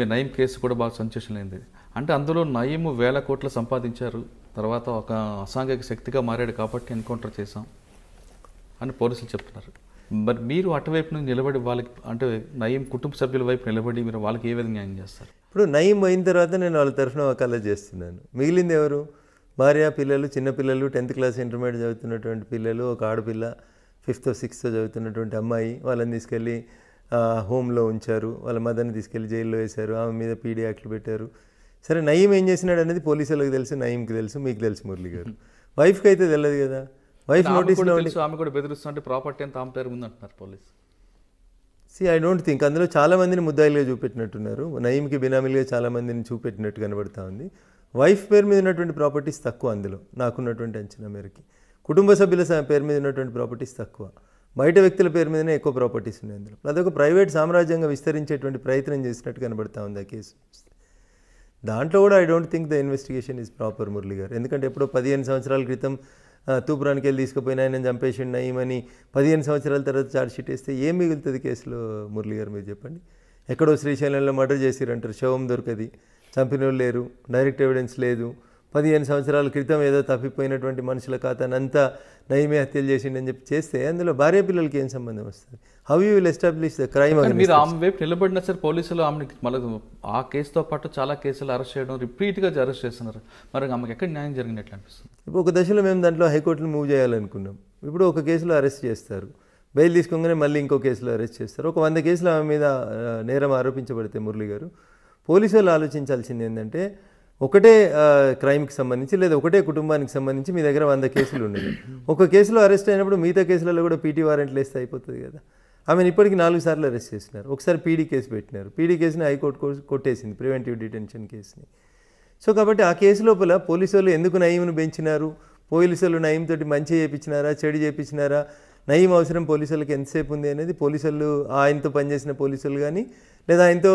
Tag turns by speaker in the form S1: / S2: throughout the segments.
S1: మీ Nayeem case కూడా బాగా సంతోషం అయింది అంటే అందులో నయీం వేల కోట్లు సంపాదించారు తర్వాత ఒక అసాంఘిక శక్తిగా మారాడు కాబట్టి ఎన్కౌంటర్ చేశాం అని పోలీసులు చెప్తున్నారు మరి మీరు అటువైపు నుంచి నిలబడి వాళ్ళకి అంటే నయీం కుటుంబ సభ్యుల వైపు నిలబడి మీరు వాళ్ళకి ఏ విధంగా న్యాయం చేస్తారు
S2: ఇప్పుడు నయం అయిన తర్వాత నేను వాళ్ళ తరఫున కళ చేస్తున్నాను మిగిలింది ఎవరు భార్య పిల్లలు చిన్నపిల్లలు టెన్త్ క్లాస్ ఇంటర్మీడియట్ చదువుతున్నటువంటి పిల్లలు ఒక ఆడపిల్ల ఫిఫ్త్ సిక్స్త్ చదువుతున్నటువంటి అమ్మాయి వాళ్ళని తీసుకెళ్ళి హోమ్లో ఉంచారు వాళ్ళ మదర్ని తీసుకెళ్లి జైల్లో వేశారు ఆమె మీద పీడీ యాక్ట్లు పెట్టారు సరే నయీం ఏం చేసినాడు అనేది పోలీసులకు తెలుసు నయీంకి తెలుసు మీకు తెలుసు మురళి గారు వైఫ్కి అయితే తెలియదు కదా వైఫ్ నోటీస్
S1: ఆమె కూడా బెదిరిస్తుంటే ప్రాపర్టీ అంతా ఆమె పేరు ఉందంటున్నారు police
S2: see I don't think అందులో చాలా మందిని ముద్దాయిలుగా చూపెట్టినట్టున్నారు నయీంకి బినామీలుగా మందిని చూపెట్టినట్టు కనబడుతూ ఉంది వైఫ్ పేరు మీద ఉన్నటువంటి ప్రాపర్టీస్ తక్కువ అందులో నాకున్నటువంటి అంచనా మేరకి కుటుంబ సభ్యుల పేరు మీద ఉన్నటువంటి ప్రాపర్టీస్ తక్కువ బయట వ్యక్తుల పేరు మీదనే ఎక్కువ ప్రాపర్టీస్ ఉన్నాయి అందులో అదొక ప్రైవేట్ సామ్రాజ్యంగా విస్తరించేటువంటి ప్రయత్నం చేసినట్టు కనబడతా ఉంది ఆ కేసు దాంట్లో కూడా I don't think the investigation is proper Murali garu ఎందుకంటే ఎప్పుడో పదిహేను సంవత్సరాల క్రితం తూపురానికి వెళ్ళి తీసుకుపోయినా ఆయన చంపేసిండు ఏమని పదిహేను సంవత్సరాల తర్వాత ఛార్జ్షీట్ వేస్తే ఏం మిగులుతుంది కేసులో మురళి గారు మీరు చెప్పండి ఎక్కడో శ్రీశైలంలో మర్డర్ చేసిరంటారు శవం దొరకది చంపిన లేరు డైరెక్ట్ ఎవిడెన్స్ లేదు పదిహేను సంవత్సరాల క్రితం ఏదో తప్పిపోయినటువంటి మనుషుల ఖాతాను అంతా నయమే హత్యలు చేసిండని చెప్పి చేస్తే అందులో భార్య పిల్లలకి ఏం సంబంధం వస్తుంది how you will establish the crime మీరు ఆమె
S1: వైపు నిలబడినా సరే పోలీసులు ఆమె మళ్ళీ ఆ కేసుతో పాటు చాలా కేసులు అరెస్ట్ చేయడం రిపీట్గా అరెస్ట్ చేస్తున్నారు మరి ఆమెకి ఎక్కడ న్యాయం జరిగినట్లు అనిపిస్తుంది
S2: ఇప్పుడు ఒక దశలో మేము దాంట్లో హైకోర్టును మూవ్ చేయాలనుకున్నాం ఇప్పుడు ఒక కేసులో అరెస్ట్ చేస్తారు బెయిల్ తీసుకోగానే మళ్ళీ ఇంకో కేసులో అరెస్ట్ చేస్తారు ఒక వంద కేసులు ఆమె మీద నేరం ఆరోపించబడితే మురళి గారు పోలీసులు ఆలోచించాల్సింది ఏంటంటే ఒకటే క్రైమ్కి సంబంధించి లేదా ఒకటే కుటుంబానికి సంబంధించి మీ దగ్గర వంద కేసులు ఉండేవి ఒక కేసులో అరెస్ట్ అయినప్పుడు మిగతా కేసులలో కూడా పీటీ వారెంట్లు వేస్తే అయిపోతుంది కదా ఆమెను ఇప్పటికి నాలుగు సార్లు అరెస్ట్ చేసినారు ఒకసారి పీడీ కేసు పెట్టినారు పీడీ కేసుని హైకోర్టు కొట్టేసింది ప్రివెంటివ్ డిటెన్షన్ కేసుని సో కాబట్టి ఆ కేసు లోపల పోలీసు వాళ్ళు ఎందుకు నయీంను పెంచినారు పోలీసు వాళ్ళు తోటి మంచి చేయించినారా చెడు చేయించినారా నయం అవసరం వాళ్ళకి ఎంతసేపు ఉంది అనేది పోలీసులు ఆయనతో పనిచేసిన పోలీసులు కానీ లేదా ఆయనతో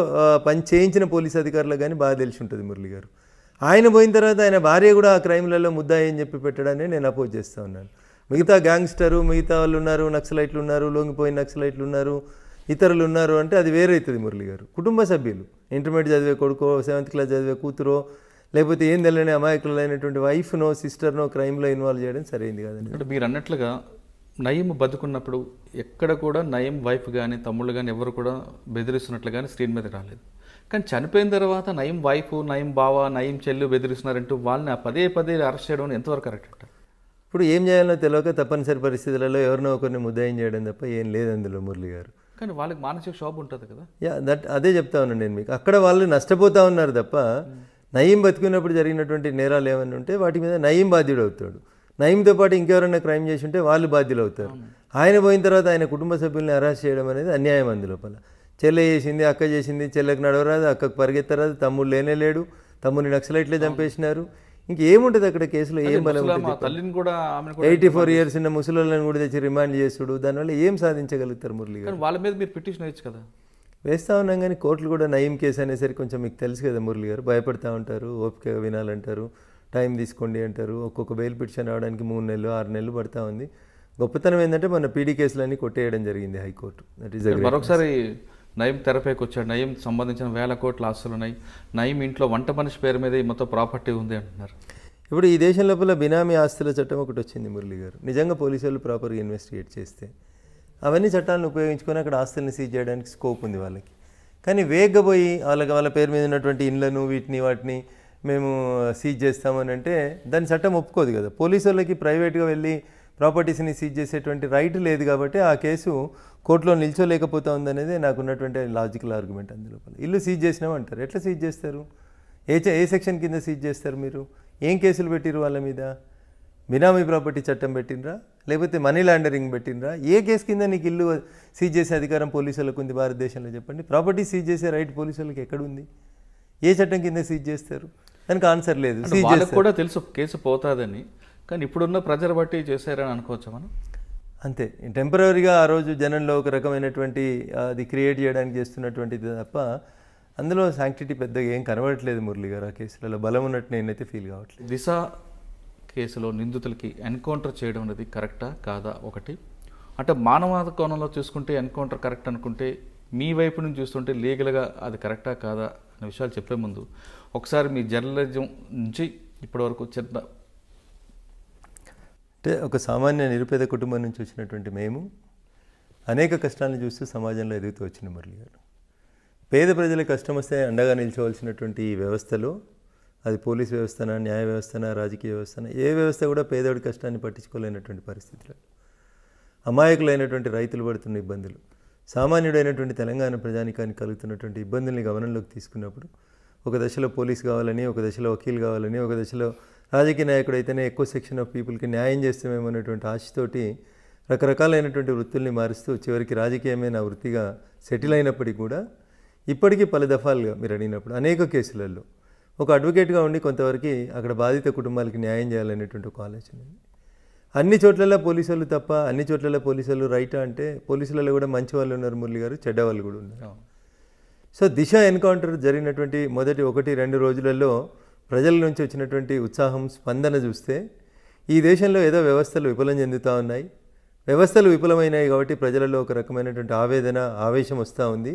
S2: పని చేయించిన పోలీసు అధికారులకు కానీ బాగా తెలిసి ఉంటుంది మురళి గారు ఆయన పోయిన తర్వాత ఆయన భార్య కూడా ఆ క్రైమ్లలో ముద్దాయి అని చెప్పి పెట్టడాన్ని నేను అపోజ్ చేస్తూ ఉన్నాను మిగతా గ్యాంగ్స్టరు మిగతా వాళ్ళు ఉన్నారు నక్సలైట్లు ఉన్నారు లొంగిపోయిన నక్సలైట్లు ఉన్నారు ఇతరులు ఉన్నారు అంటే అది వేరైతుంది మురళి గారు కుటుంబ సభ్యులు ఇంటర్మీడియట్ చదివే కొడుకో సెవెంత్ క్లాస్ చదివే కూతురో లేకపోతే ఏం తెలియని అయినటువంటి వైఫ్నో సిస్టర్నో క్రైమ్లో ఇన్వాల్వ్ చేయడం సరైంది కాదండి అంటే
S1: మీరు అన్నట్లుగా నయం బతుకున్నప్పుడు ఎక్కడ కూడా నయం వైఫ్ కానీ తమ్ముళ్ళు కానీ ఎవరు కూడా బెదిరిస్తున్నట్లు కానీ స్క్రీన్ మీద రాలేదు కానీ చనిపోయిన తర్వాత నయం వైఫ్ నయం బావ నయం చెల్లు బెదిరిస్తున్నారంటూ వాళ్ళని ఆ పదే పదే అరెస్ట్ చేయడం ఎంతవరకు
S2: కరెక్ట్ ఉంటారు ఇప్పుడు ఏం చేయాలో తెలియక తప్పనిసరి పరిస్థితులలో ఎవరినో ఒకరిని ముద్దాయం చేయడం తప్ప ఏం లేదు అందులో మురళి గారు
S1: కానీ వాళ్ళకి మానసిక షాప్ ఉంటుంది కదా యా
S2: దట్ అదే చెప్తా ఉన్నాను నేను మీకు అక్కడ వాళ్ళు నష్టపోతా ఉన్నారు తప్ప నయం బతుకున్నప్పుడు జరిగినటువంటి నేరాలు ఏమైనా ఉంటే వాటి మీద నయం బాధ్యుడు అవుతాడు నయంతో పాటు ఇంకెవరైనా క్రైమ్ చేసి ఉంటే వాళ్ళు బాధ్యులు అవుతారు ఆయన పోయిన తర్వాత ఆయన కుటుంబ సభ్యుల్ని అరెస్ట్ చేయడం అనేది అన్యాయం అందులోపల లోపల చెల్లె చేసింది అక్క చేసింది చెల్లెకి నడవరాదు అక్కకు పరిగెత్తరాదు తమ్ముడు లేనే లేడు తమ్ముని నక్సలైట్లే చంపేసినారు ఇంకేముంటుంది అక్కడ కేసులో ఏం బలం కూడా ఎయిటీ ఫోర్ ఇయర్స్ ఉన్న ముసలిని కూడా తెచ్చి రిమాండ్ చేసుడు దానివల్ల ఏం సాధించగలుగుతారు మురళి గారు
S1: వాళ్ళ మీద మీరు పిటిషన్ వేయచ్చు కదా
S2: వేస్తూ ఉన్నాం కానీ కోర్టులు కూడా నయం కేసు అనేసరికి కొంచెం మీకు తెలుసు కదా మురళి గారు భయపడతా ఉంటారు ఓపిక వినాలంటారు టైం తీసుకోండి అంటారు ఒక్కొక్క బెయిల్ పిటిషన్ రావడానికి మూడు నెలలు ఆరు నెలలు పడతా ఉంది గొప్పతనం ఏంటంటే మన పీడీ కేసులన్నీ కొట్టేయడం జరిగింది హైకోర్టు దట్ ఈస్ మరొకసారి
S1: నయం తెరపైకి వచ్చాడు నయం సంబంధించిన వేల కోట్ల ఆస్తులు ఉన్నాయి నయం ఇంట్లో వంట మనిషి పేరు మీద ఈ మొత్తం ప్రాపర్టీ
S2: ఉంది అంటున్నారు ఇప్పుడు ఈ దేశం లోపల బినామీ ఆస్తుల చట్టం ఒకటి వచ్చింది మురళి గారు నిజంగా పోలీసు ప్రాపర్గా ఇన్వెస్టిగేట్ చేస్తే అవన్నీ చట్టాలను ఉపయోగించుకొని అక్కడ ఆస్తుల్ని సీజ్ చేయడానికి స్కోప్ ఉంది వాళ్ళకి కానీ వేగగా పోయి వాళ్ళకి వాళ్ళ పేరు మీద ఉన్నటువంటి ఇండ్లను వీటిని వాటిని మేము సీజ్ చేస్తామని అంటే దాని చట్టం ఒప్పుకోదు కదా పోలీసు వాళ్ళకి ప్రైవేట్గా వెళ్ళి ప్రాపర్టీస్ని సీజ్ చేసేటువంటి రైట్ లేదు కాబట్టి ఆ కేసు కోర్టులో నిల్చోలేకపోతా ఉందనేది నాకు ఉన్నటువంటి లాజికల్ ఆర్గ్యుమెంట్ అందులోపల ఇల్లు సీజ్ చేసినామంటారు ఎట్లా సీజ్ చేస్తారు ఏ ఏ సెక్షన్ కింద సీజ్ చేస్తారు మీరు ఏం కేసులు పెట్టిరు వాళ్ళ మీద బినామీ ప్రాపర్టీ చట్టం పెట్టినరా లేకపోతే మనీ లాండరింగ్ పెట్టినరా ఏ కేసు కింద నీకు ఇల్లు సీజ్ చేసే అధికారం పోలీసులకు ఉంది భారతదేశంలో చెప్పండి ప్రాపర్టీ సీజ్ చేసే రైట్ పోలీసులకు ఎక్కడ ఉంది ఏ చట్టం కింద సీజ్ చేస్తారు దానికి ఆన్సర్
S1: లేదు కూడా తెలుసు కేసు పోతుందని కానీ ఇప్పుడున్న ప్రజలు బట్టి చేశారని అనుకోవచ్చు మనం
S2: అంతే టెంపరీగా ఆ రోజు జనంలో ఒక రకమైనటువంటి అది క్రియేట్ చేయడానికి చేస్తున్నటువంటిది తప్ప అందులో శాంక్టిటీ పెద్దగా ఏం కనబడట్లేదు మురళి గారు ఆ కేసులలో బలం ఉన్నట్టు నేనైతే ఫీల్ కావట్లేదు దిశ
S1: కేసులో నిందితులకి ఎన్కౌంటర్ చేయడం అనేది కరెక్టా కాదా ఒకటి అంటే మానవాద కోణంలో చూసుకుంటే ఎన్కౌంటర్ కరెక్ట్ అనుకుంటే మీ వైపు నుంచి చూస్తుంటే లీగల్గా అది కరెక్టా కాదా అనే విషయాలు చెప్పే ముందు ఒకసారి మీ జర్నలిజం నుంచి ఇప్పటివరకు చిన్న
S2: అంటే ఒక సామాన్య నిరుపేద కుటుంబం నుంచి వచ్చినటువంటి మేము అనేక కష్టాలను చూస్తూ సమాజంలో ఎదుగుతూ వచ్చిన మురళి గారు పేద ప్రజల కష్టం వస్తే అండగా నిల్చోవలసినటువంటి ఈ వ్యవస్థలో అది పోలీస్ వ్యవస్థన న్యాయ వ్యవస్థన రాజకీయ వ్యవస్థన ఏ వ్యవస్థ కూడా పేదవాడి కష్టాన్ని పట్టించుకోలేనటువంటి పరిస్థితులు అమాయకులైనటువంటి రైతులు పడుతున్న ఇబ్బందులు సామాన్యుడైనటువంటి తెలంగాణ ప్రజానికానికి కలుగుతున్నటువంటి ఇబ్బందుల్ని గమనంలోకి తీసుకున్నప్పుడు ఒక దశలో పోలీస్ కావాలని ఒక దశలో వకీల్ కావాలని ఒక దశలో రాజకీయ నాయకుడు అయితేనే ఎక్కువ సెక్షన్ ఆఫ్ పీపుల్కి న్యాయం చేస్తామేమో అనేటువంటి ఆశతోటి రకరకాలైనటువంటి వృత్తుల్ని మారుస్తూ చివరికి రాజకీయమే నా వృత్తిగా సెటిల్ అయినప్పటికీ కూడా ఇప్పటికీ పలు దఫాలుగా మీరు అడిగినప్పుడు అనేక కేసులలో ఒక అడ్వకేట్గా ఉండి కొంతవరకు అక్కడ బాధిత కుటుంబాలకి న్యాయం చేయాలనేటువంటి ఒక ఆలోచన ఉంది అన్ని చోట్లలో పోలీసులు తప్ప అన్ని చోట్లలో పోలీసులు రైటా అంటే పోలీసులలో కూడా మంచి వాళ్ళు ఉన్నారు మురళి గారు చెడ్డవాళ్ళు కూడా ఉన్నారు సో దిశ ఎన్కౌంటర్ జరిగినటువంటి మొదటి ఒకటి రెండు రోజులలో ప్రజల నుంచి వచ్చినటువంటి ఉత్సాహం స్పందన చూస్తే ఈ దేశంలో ఏదో వ్యవస్థలు విఫలం చెందుతూ ఉన్నాయి వ్యవస్థలు విఫలమైనాయి కాబట్టి ప్రజలలో ఒక రకమైనటువంటి ఆవేదన ఆవేశం వస్తూ ఉంది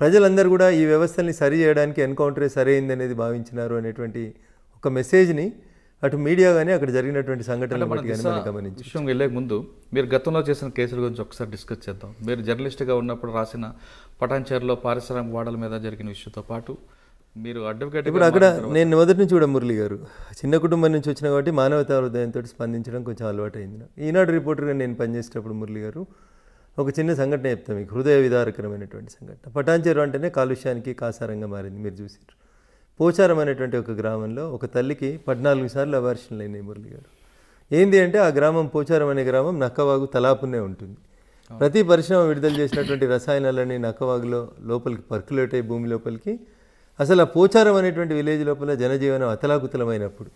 S2: ప్రజలందరూ కూడా ఈ వ్యవస్థల్ని సరి చేయడానికి ఎన్కౌంటరే సరైంది అనేది భావించినారు అనేటువంటి ఒక మెసేజ్ని అటు మీడియా కానీ అక్కడ జరిగినటువంటి సంఘటనలు కానీ
S1: గమనించి విషయం వెళ్ళే ముందు మీరు గతంలో చేసిన కేసుల గురించి ఒకసారి డిస్కస్ చేద్దాం మీరు జర్నలిస్ట్గా ఉన్నప్పుడు రాసిన పటాన్చేరులో
S2: పారిశ్రామిక వాడల మీద జరిగిన విషయంతో పాటు మీరు అడ్వకేట్ ఇప్పుడు అక్కడ నేను మొదటి నుంచి కూడా మురళి గారు చిన్న కుటుంబం నుంచి వచ్చిన కాబట్టి మానవతా హృదయంతో స్పందించడం కొంచెం అలవాటు అయింది ఈనాడు రిపోర్టర్గా నేను పనిచేసేటప్పుడు మురళి గారు ఒక చిన్న సంఘటన చెప్తాను మీకు హృదయ విదారకరమైనటువంటి సంఘటన పటాంచేరు అంటేనే కాలుష్యానికి కాసారంగా మారింది మీరు చూసారు పోచారం అనేటువంటి ఒక గ్రామంలో ఒక తల్లికి పద్నాలుగు సార్లు అబార్షన్లు అయినాయి మురళి గారు ఏంది అంటే ఆ గ్రామం పోచారం అనే గ్రామం నక్కవాగు తలాపునే ఉంటుంది ప్రతి పరిశ్రమ విడుదల చేసినటువంటి రసాయనాలన్నీ నక్కవాగులో లోపలికి పర్కులేట్ అయ్యి భూమి లోపలికి అసలు ఆ పోచారం అనేటువంటి విలేజ్ లోపల జనజీవనం అతలాకుతలమైనప్పుడు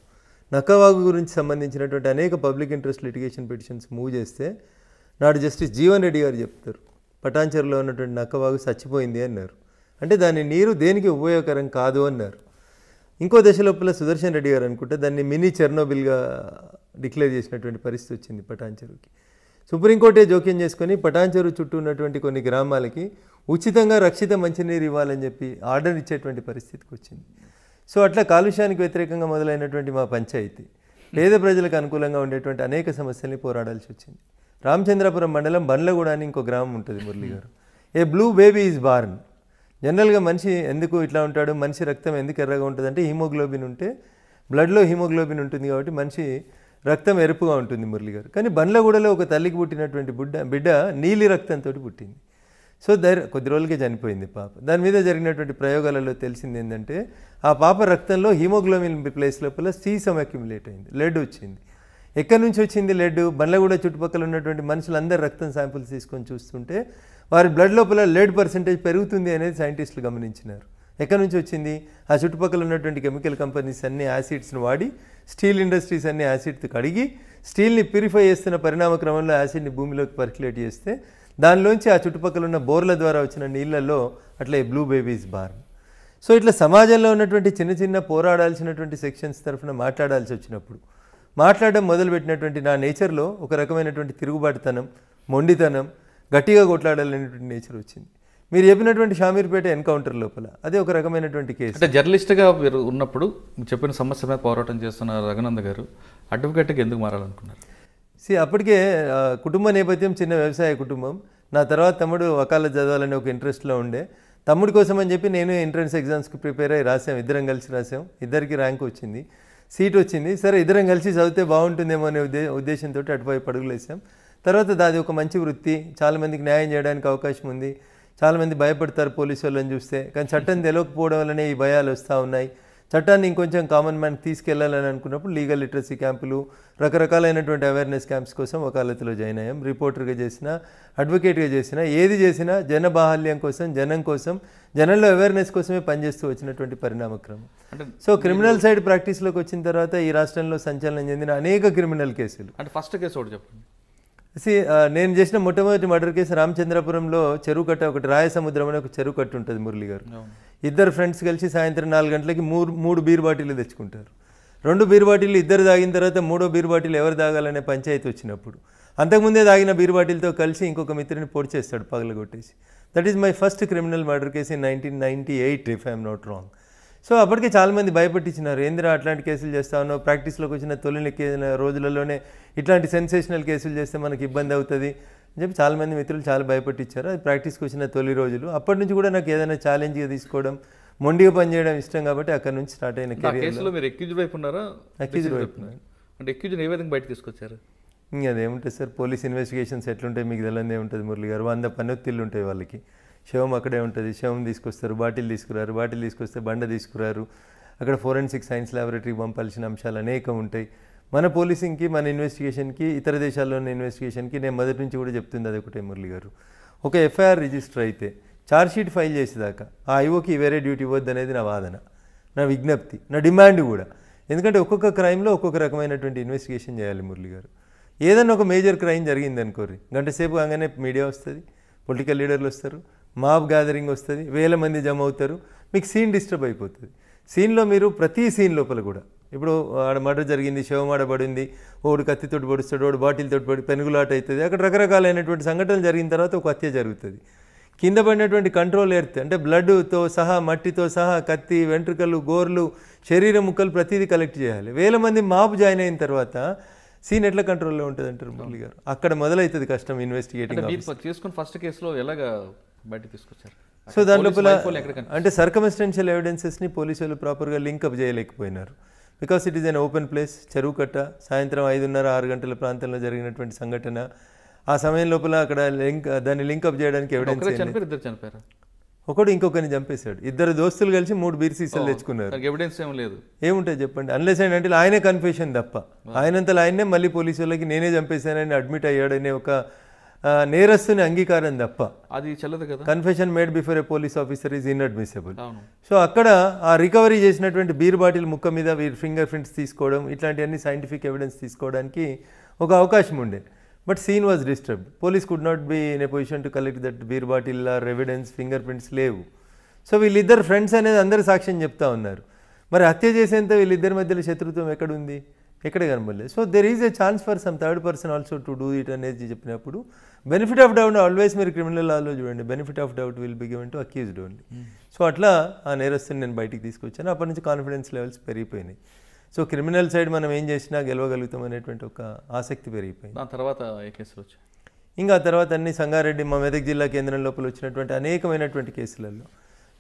S2: నక్కవాగు గురించి సంబంధించినటువంటి అనేక public interest litigation petitions move చేస్తే నాడు జస్టిస్ జీవన్ రెడ్డి గారు చెప్తారు పటాన్చర్లో ఉన్నటువంటి నక్కవాగు చచ్చిపోయింది అన్నారు అంటే దాని నీరు దేనికి ఉపయోగకరం కాదు అన్నారు ఇంకో దశ లోపల సుదర్శన్ రెడ్డి గారు అనుకుంటే దాన్ని మినీ చెర్నోబిల్గా డిక్లేర్ చేసినటువంటి పరిస్థితి వచ్చింది పటాన్చెరుకి సుప్రీంకోర్టే జోక్యం చేసుకొని పటాన్చెరు చుట్టూ ఉన్నటువంటి కొన్ని గ్రామాలకి ఉచితంగా రక్షిత మంచినీరు ఇవ్వాలని చెప్పి ఆర్డర్ ఇచ్చేటువంటి పరిస్థితికి వచ్చింది సో అట్లా కాలుష్యానికి వ్యతిరేకంగా మొదలైనటువంటి మా పంచాయతీ పేద ప్రజలకు అనుకూలంగా ఉండేటువంటి అనేక సమస్యల్ని పోరాడాల్సి వచ్చింది రామచంద్రపురం మండలం బండ్లగూడ అని ఇంకో గ్రామం ఉంటుంది Murali garu a blue baby is born జనరల్గా మనిషి ఎందుకు ఇట్లా ఉంటాడు మనిషి రక్తం ఎందుకు ఎర్రగా ఉంటుందంటే హీమోగ్లోబిన్ ఉంటే బ్లడ్లో హీమోగ్లోబిన్ ఉంటుంది కాబట్టి మనిషి రక్తం ఎరుపుగా ఉంటుంది మురళి గారు కానీ బండ్లగూడలో ఒక తల్లికి పుట్టినటువంటి బుడ్డ బిడ్డ నీలి రక్తంతో పుట్టింది సో దైర్ కొద్ది రోజులకే చనిపోయింది పాప దాని మీద జరిగినటువంటి ప్రయోగాలలో తెలిసింది ఏంటంటే ఆ పాప రక్తంలో హీమోగ్లోబిన్ ప్లేస్ లోపల సీసం అక్యుములేట్ అయింది లెడ్ వచ్చింది ఎక్కడి నుంచి వచ్చింది లెడ్ బండ్లగూడ చుట్టుపక్కల ఉన్నటువంటి మనుషులందరూ రక్తం శాంపిల్స్ తీసుకొని చూస్తుంటే వారి బ్లడ్ లోపల లెడ్ పర్సంటేజ్ పెరుగుతుంది అనేది సైంటిస్టులు గమనించినారు ఎక్కడి నుంచి వచ్చింది ఆ చుట్టుపక్కల ఉన్నటువంటి కెమికల్ కంపెనీస్ అన్ని యాసిడ్స్ని వాడి స్టీల్ ఇండస్ట్రీస్ అన్ని యాసిడ్స్ కడిగి స్టీల్ని ప్యూరిఫై చేస్తున్న పరిణామ క్రమంలో యాసిడ్ని భూమిలోకి పర్క్యులేట్ చేస్తే దానిలోంచి ఆ చుట్టుపక్కల ఉన్న బోర్ల ద్వారా వచ్చిన నీళ్ళల్లో అట్లా బ్లూ బేబీస్ బార్న్ సో ఇట్లా సమాజంలో ఉన్నటువంటి చిన్న చిన్న పోరాడాల్సినటువంటి సెక్షన్స్ తరఫున మాట్లాడాల్సి వచ్చినప్పుడు మాట్లాడడం మొదలుపెట్టినటువంటి నా నేచర్లో ఒక రకమైనటువంటి తిరుగుబాటుతనం మొండితనం గట్టిగా కొట్లాడాలనేటువంటి నేచర్ వచ్చింది మీరు చెప్పినటువంటి షామీర్పేట ఎన్కౌంటర్ లోపల అదే ఒక రకమైనటువంటి కేసు అంటే
S1: జర్నలిస్ట్గా మీరు ఉన్నప్పుడు చెప్పిన సమస్య మీద పోరాటం చేస్తున్న రఘునంద గారు అడ్వకేట్గా ఎందుకు మారాలనుకున్నారు
S2: సి అప్పటికే కుటుంబ నేపథ్యం చిన్న వ్యవసాయ కుటుంబం నా తర్వాత తమ్ముడు ఒకళ్ళ చదవాలని ఒక ఇంట్రెస్ట్లో ఉండే తమ్ముడు కోసం అని చెప్పి నేను ఎంట్రన్స్ ఎగ్జామ్స్కి ప్రిపేర్ అయ్యి రాసాం ఇద్దరం కలిసి రాసాం ఇద్దరికి ర్యాంక్ వచ్చింది సీట్ వచ్చింది సరే ఇద్దరం కలిసి చదివితే బాగుంటుందేమో అనే ఉద్దే ఉద్దేశంతో అటుపై పడుగులు వేసాం తర్వాత అది ఒక మంచి వృత్తి చాలామందికి న్యాయం చేయడానికి అవకాశం ఉంది చాలామంది భయపడతారు పోలీసు వాళ్ళని చూస్తే కానీ చట్టం తెలియకపోవడం వల్లనే ఈ భయాలు వస్తూ ఉన్నాయి చట్టాన్ని ఇంకొంచెం కామన్ మ్యాన్కి తీసుకెళ్లాలని అనుకున్నప్పుడు లీగల్ లిటరసీ క్యాంపులు రకరకాలైనటువంటి అవేర్నెస్ క్యాంప్స్ కోసం వకాలతులో జాయిన్ అయ్యాం రిపోర్టర్గా చేసిన అడ్వకేట్గా చేసిన ఏది చేసినా జన బాహల్యం కోసం జనం కోసం జనంలో అవేర్నెస్ కోసమే పనిచేస్తూ వచ్చినటువంటి పరిణామక్రమం సో క్రిమినల్ సైడ్ ప్రాక్టీస్లోకి వచ్చిన తర్వాత ఈ రాష్ట్రంలో సంచలనం చెందిన అనేక క్రిమినల్ కేసులు
S1: అంటే ఫస్ట్ కేసు ఒకటి చెప్పండి
S2: సి uh, నేను చేసిన మొట్టమొదటి మర్డర్ కేసు రామచంద్రపురంలో చెరువు కట్ట ఒకటి రాయసముద్రం అనే ఒక చెరువు కట్టు ఉంటుంది మురళి గారు ఇద్దరు ఫ్రెండ్స్ కలిసి సాయంత్రం నాలుగు గంటలకి మూడు మూడు బీర్ బాటిల్ తెచ్చుకుంటారు రెండు బీర్ బాటిల్ ఇద్దరు తాగిన తర్వాత మూడో బీర్ బాటిల్ ఎవరు తాగాలనే పంచాయతీ వచ్చినప్పుడు అంతకుముందే తాగిన బీర్ బాటిల్తో కలిసి ఇంకొక మిత్రుని పొడి చేస్తాడు పగలగొట్టేసి that is my first criminal murder case in nineteen ninety eight if I'm not wrong so అప్పటికే చాలామంది భయపెట్టించినారు ఏందిరా అట్లాంటి కేసులు చేస్తా ఉన్నావు ప్రాక్టీస్లోకి వచ్చిన తొలి రోజులలోనే ఇట్లాంటి సెన్సేషనల్ కేసులు చేస్తే మనకి ఇబ్బంది అవుతుంది అని చెప్పి చాలామంది మిత్రులు చాలా భయపెట్టించారు అది ప్రాక్టీస్కి వచ్చిన తొలి రోజులు అప్పటి నుంచి కూడా నాకు ఏదైనా ఛాలెంజ్గా తీసుకోవడం మొండిగా పనిచేయడం ఇష్టం కాబట్టి అక్కడ నుంచి స్టార్ట్ అయిన కెరీర్ మీరు
S1: ఎక్యూజ్ వైపు ఉన్నారా అంటే ఎక్యూజ్ ఏ విధంగా బయట తీసుకొచ్చారు
S2: అదేముంటుంది సార్ పోలీస్ ఇన్వెస్టిగేషన్స్ ఎట్లుంటాయి మీకు తెలియదు ఏముంటుంది మురళి గారు వంద పని ఒత్తిళ్ళు ఉంటాయి వాళ్ళకి శవం అక్కడే ఉంటుంది శవం తీసుకొస్తారు బాటిల్ తీసుకురారు బాటిల్ తీసుకొస్తే బండ తీసుకురారు అక్కడ ఫోరెన్సిక్ సైన్స్ ల్యాబొరేటరీకి పంపాల్సిన అంశాలు అనేకం ఉంటాయి మన పోలీసింగ్కి మన ఇన్వెస్టిగేషన్కి ఇతర దేశాల్లో ఉన్న ఇన్వెస్టిగేషన్కి నేను మొదటి నుంచి కూడా చెప్తుంది అది ఒకటే మురళి గారు ఒక ఎఫ్ఐఆర్ రిజిస్టర్ అయితే ఛార్జ్షీట్ ఫైల్ చేసేదాకా ఆ ఐఓకి వేరే డ్యూటీ ఇవ్వద్దు అనేది నా వాదన నా విజ్ఞప్తి నా డిమాండ్ కూడా ఎందుకంటే ఒక్కొక్క క్రైమ్లో ఒక్కొక్క రకమైనటువంటి ఇన్వెస్టిగేషన్ చేయాలి మురళి గారు ఏదైనా ఒక మేజర్ క్రైమ్ జరిగింది అనుకోర్రి గంట సేపు కాగానే మీడియా వస్తుంది పొలిటికల్ లీడర్లు వస్తారు మాబ్ గ్యాదరింగ్ వస్తుంది వేల మంది జమ అవుతారు మీకు సీన్ డిస్టర్బ్ అయిపోతుంది సీన్లో మీరు ప్రతి సీన్ లోపల కూడా ఇప్పుడు ఆడ మర్డర్ జరిగింది శవమాడ పడింది ఓడు కత్తితోటి పడుస్తాడు ఓడు బాటిల్తో పడి పెనుగులాట అవుతుంది అక్కడ రకరకాలైనటువంటి సంఘటనలు జరిగిన తర్వాత ఒక హత్య జరుగుతుంది కింద పడినటువంటి కంట్రోల్ ఎర్త్ అంటే బ్లడ్తో సహా మట్టితో సహా కత్తి వెంట్రుకలు గోర్లు శరీర ముక్కలు ప్రతిదీ కలెక్ట్ చేయాలి వేల మంది మాపు జాయిన్ అయిన తర్వాత సీన్ ఎట్లా కంట్రోల్లో ఉంటుంది అంటారు మురళి గారు అక్కడ మొదలవుతుంది కష్టం ఇన్వెస్టిగేటింగ్
S1: చేసుకుని ఫస్ట్ కేసులో ఎలాగా బయట తీసుకొచ్చారు సో దాని లోపల అంటే
S2: సర్కమిస్టెన్షియల్ ఎవిడెన్సెస్ని పోలీసులు ప్రాపర్గా లింకప్ చేయలేకపోయినారు because it is an open place చెరువు కట్ట సాయంత్రం ఐదున్నర ఆరు గంటల ప్రాంతంలో జరిగినటువంటి సంఘటన ఆ సమయం లోపల అక్కడ లింక్ దాన్ని లింకప్ చేయడానికి ఎవిడెన్స్ ఒకడు ఇంకొకరిని చంపేశాడు ఇద్దరు దోస్తులు కలిసి మూడు బీర్ సీసాలు తెచ్చుకున్నారు ఎవిడెన్స్ ఏం లేదు ఏముంటాయి చెప్పండి అన్లెస్ అండ్ అంటే ఆయనే కన్ఫ్యూషన్ తప్ప ఆయనంతలో ఆయనే మళ్ళీ పోలీసు వాళ్ళకి నేనే చంపేశానని అడ్మిట్ అయ్యాడనే ఒక నేరస్తుని అంగీకారం తప్ప అది చెల్లదు కదా confession made before a police officer is inadmissible so అక్కడ ఆ రికవరీ చేసినటువంటి బీర్ బాటిల్ ముక్క మీద వీరి ఫింగర్ ప్రింట్స్ తీసుకోవడం ఇట్లాంటివన్నీ సైంటిఫిక్ ఎవిడెన్స్ తీసుకోవడానికి ఒక అవకాశం ఉండే but scene was disturbed police could not be in a position to collect that beer bottle or evidence fingerprints లేవు సో వీళ్ళిద్దరు ఫ్రెండ్స్ అనేది అందరు సాక్ష్యం చెప్తా ఉన్నారు మరి హత్య చేసేంత వీళ్ళిద్దరి మధ్యలో శత్రుత్వం ఎక్కడుంది ఎక్కడ కనబడలేదు so there is a chance for some third person also to do it అనేది చెప్పినప్పుడు బెనిఫిట్ ఆఫ్ డౌట్ ఆల్వేస్ మీరు క్రిమినల్ లాలో చూడండి benefit of doubt will be given to accused only so అట్లా ఆ నేరస్తుని నేను బయటికి తీసుకొచ్చాను అప్పటి నుంచి కాన్ఫిడెన్స్ లెవెల్స్ పెరిగిపోయినాయి సో క్రిమినల్ సైడ్ మనం ఏం చేసినా గెలవగలుగుతాం అనేటువంటి ఒక ఆసక్తి పెరిగిపోయింది ఆ
S1: తర్వాత ఏ కేసులు వచ్చాయి
S2: ఇంకా తర్వాత అన్ని సంగారెడ్డి మా మెదక్ జిల్లా కేంద్రం లోపల వచ్చినటువంటి అనేకమైనటువంటి కేసులలో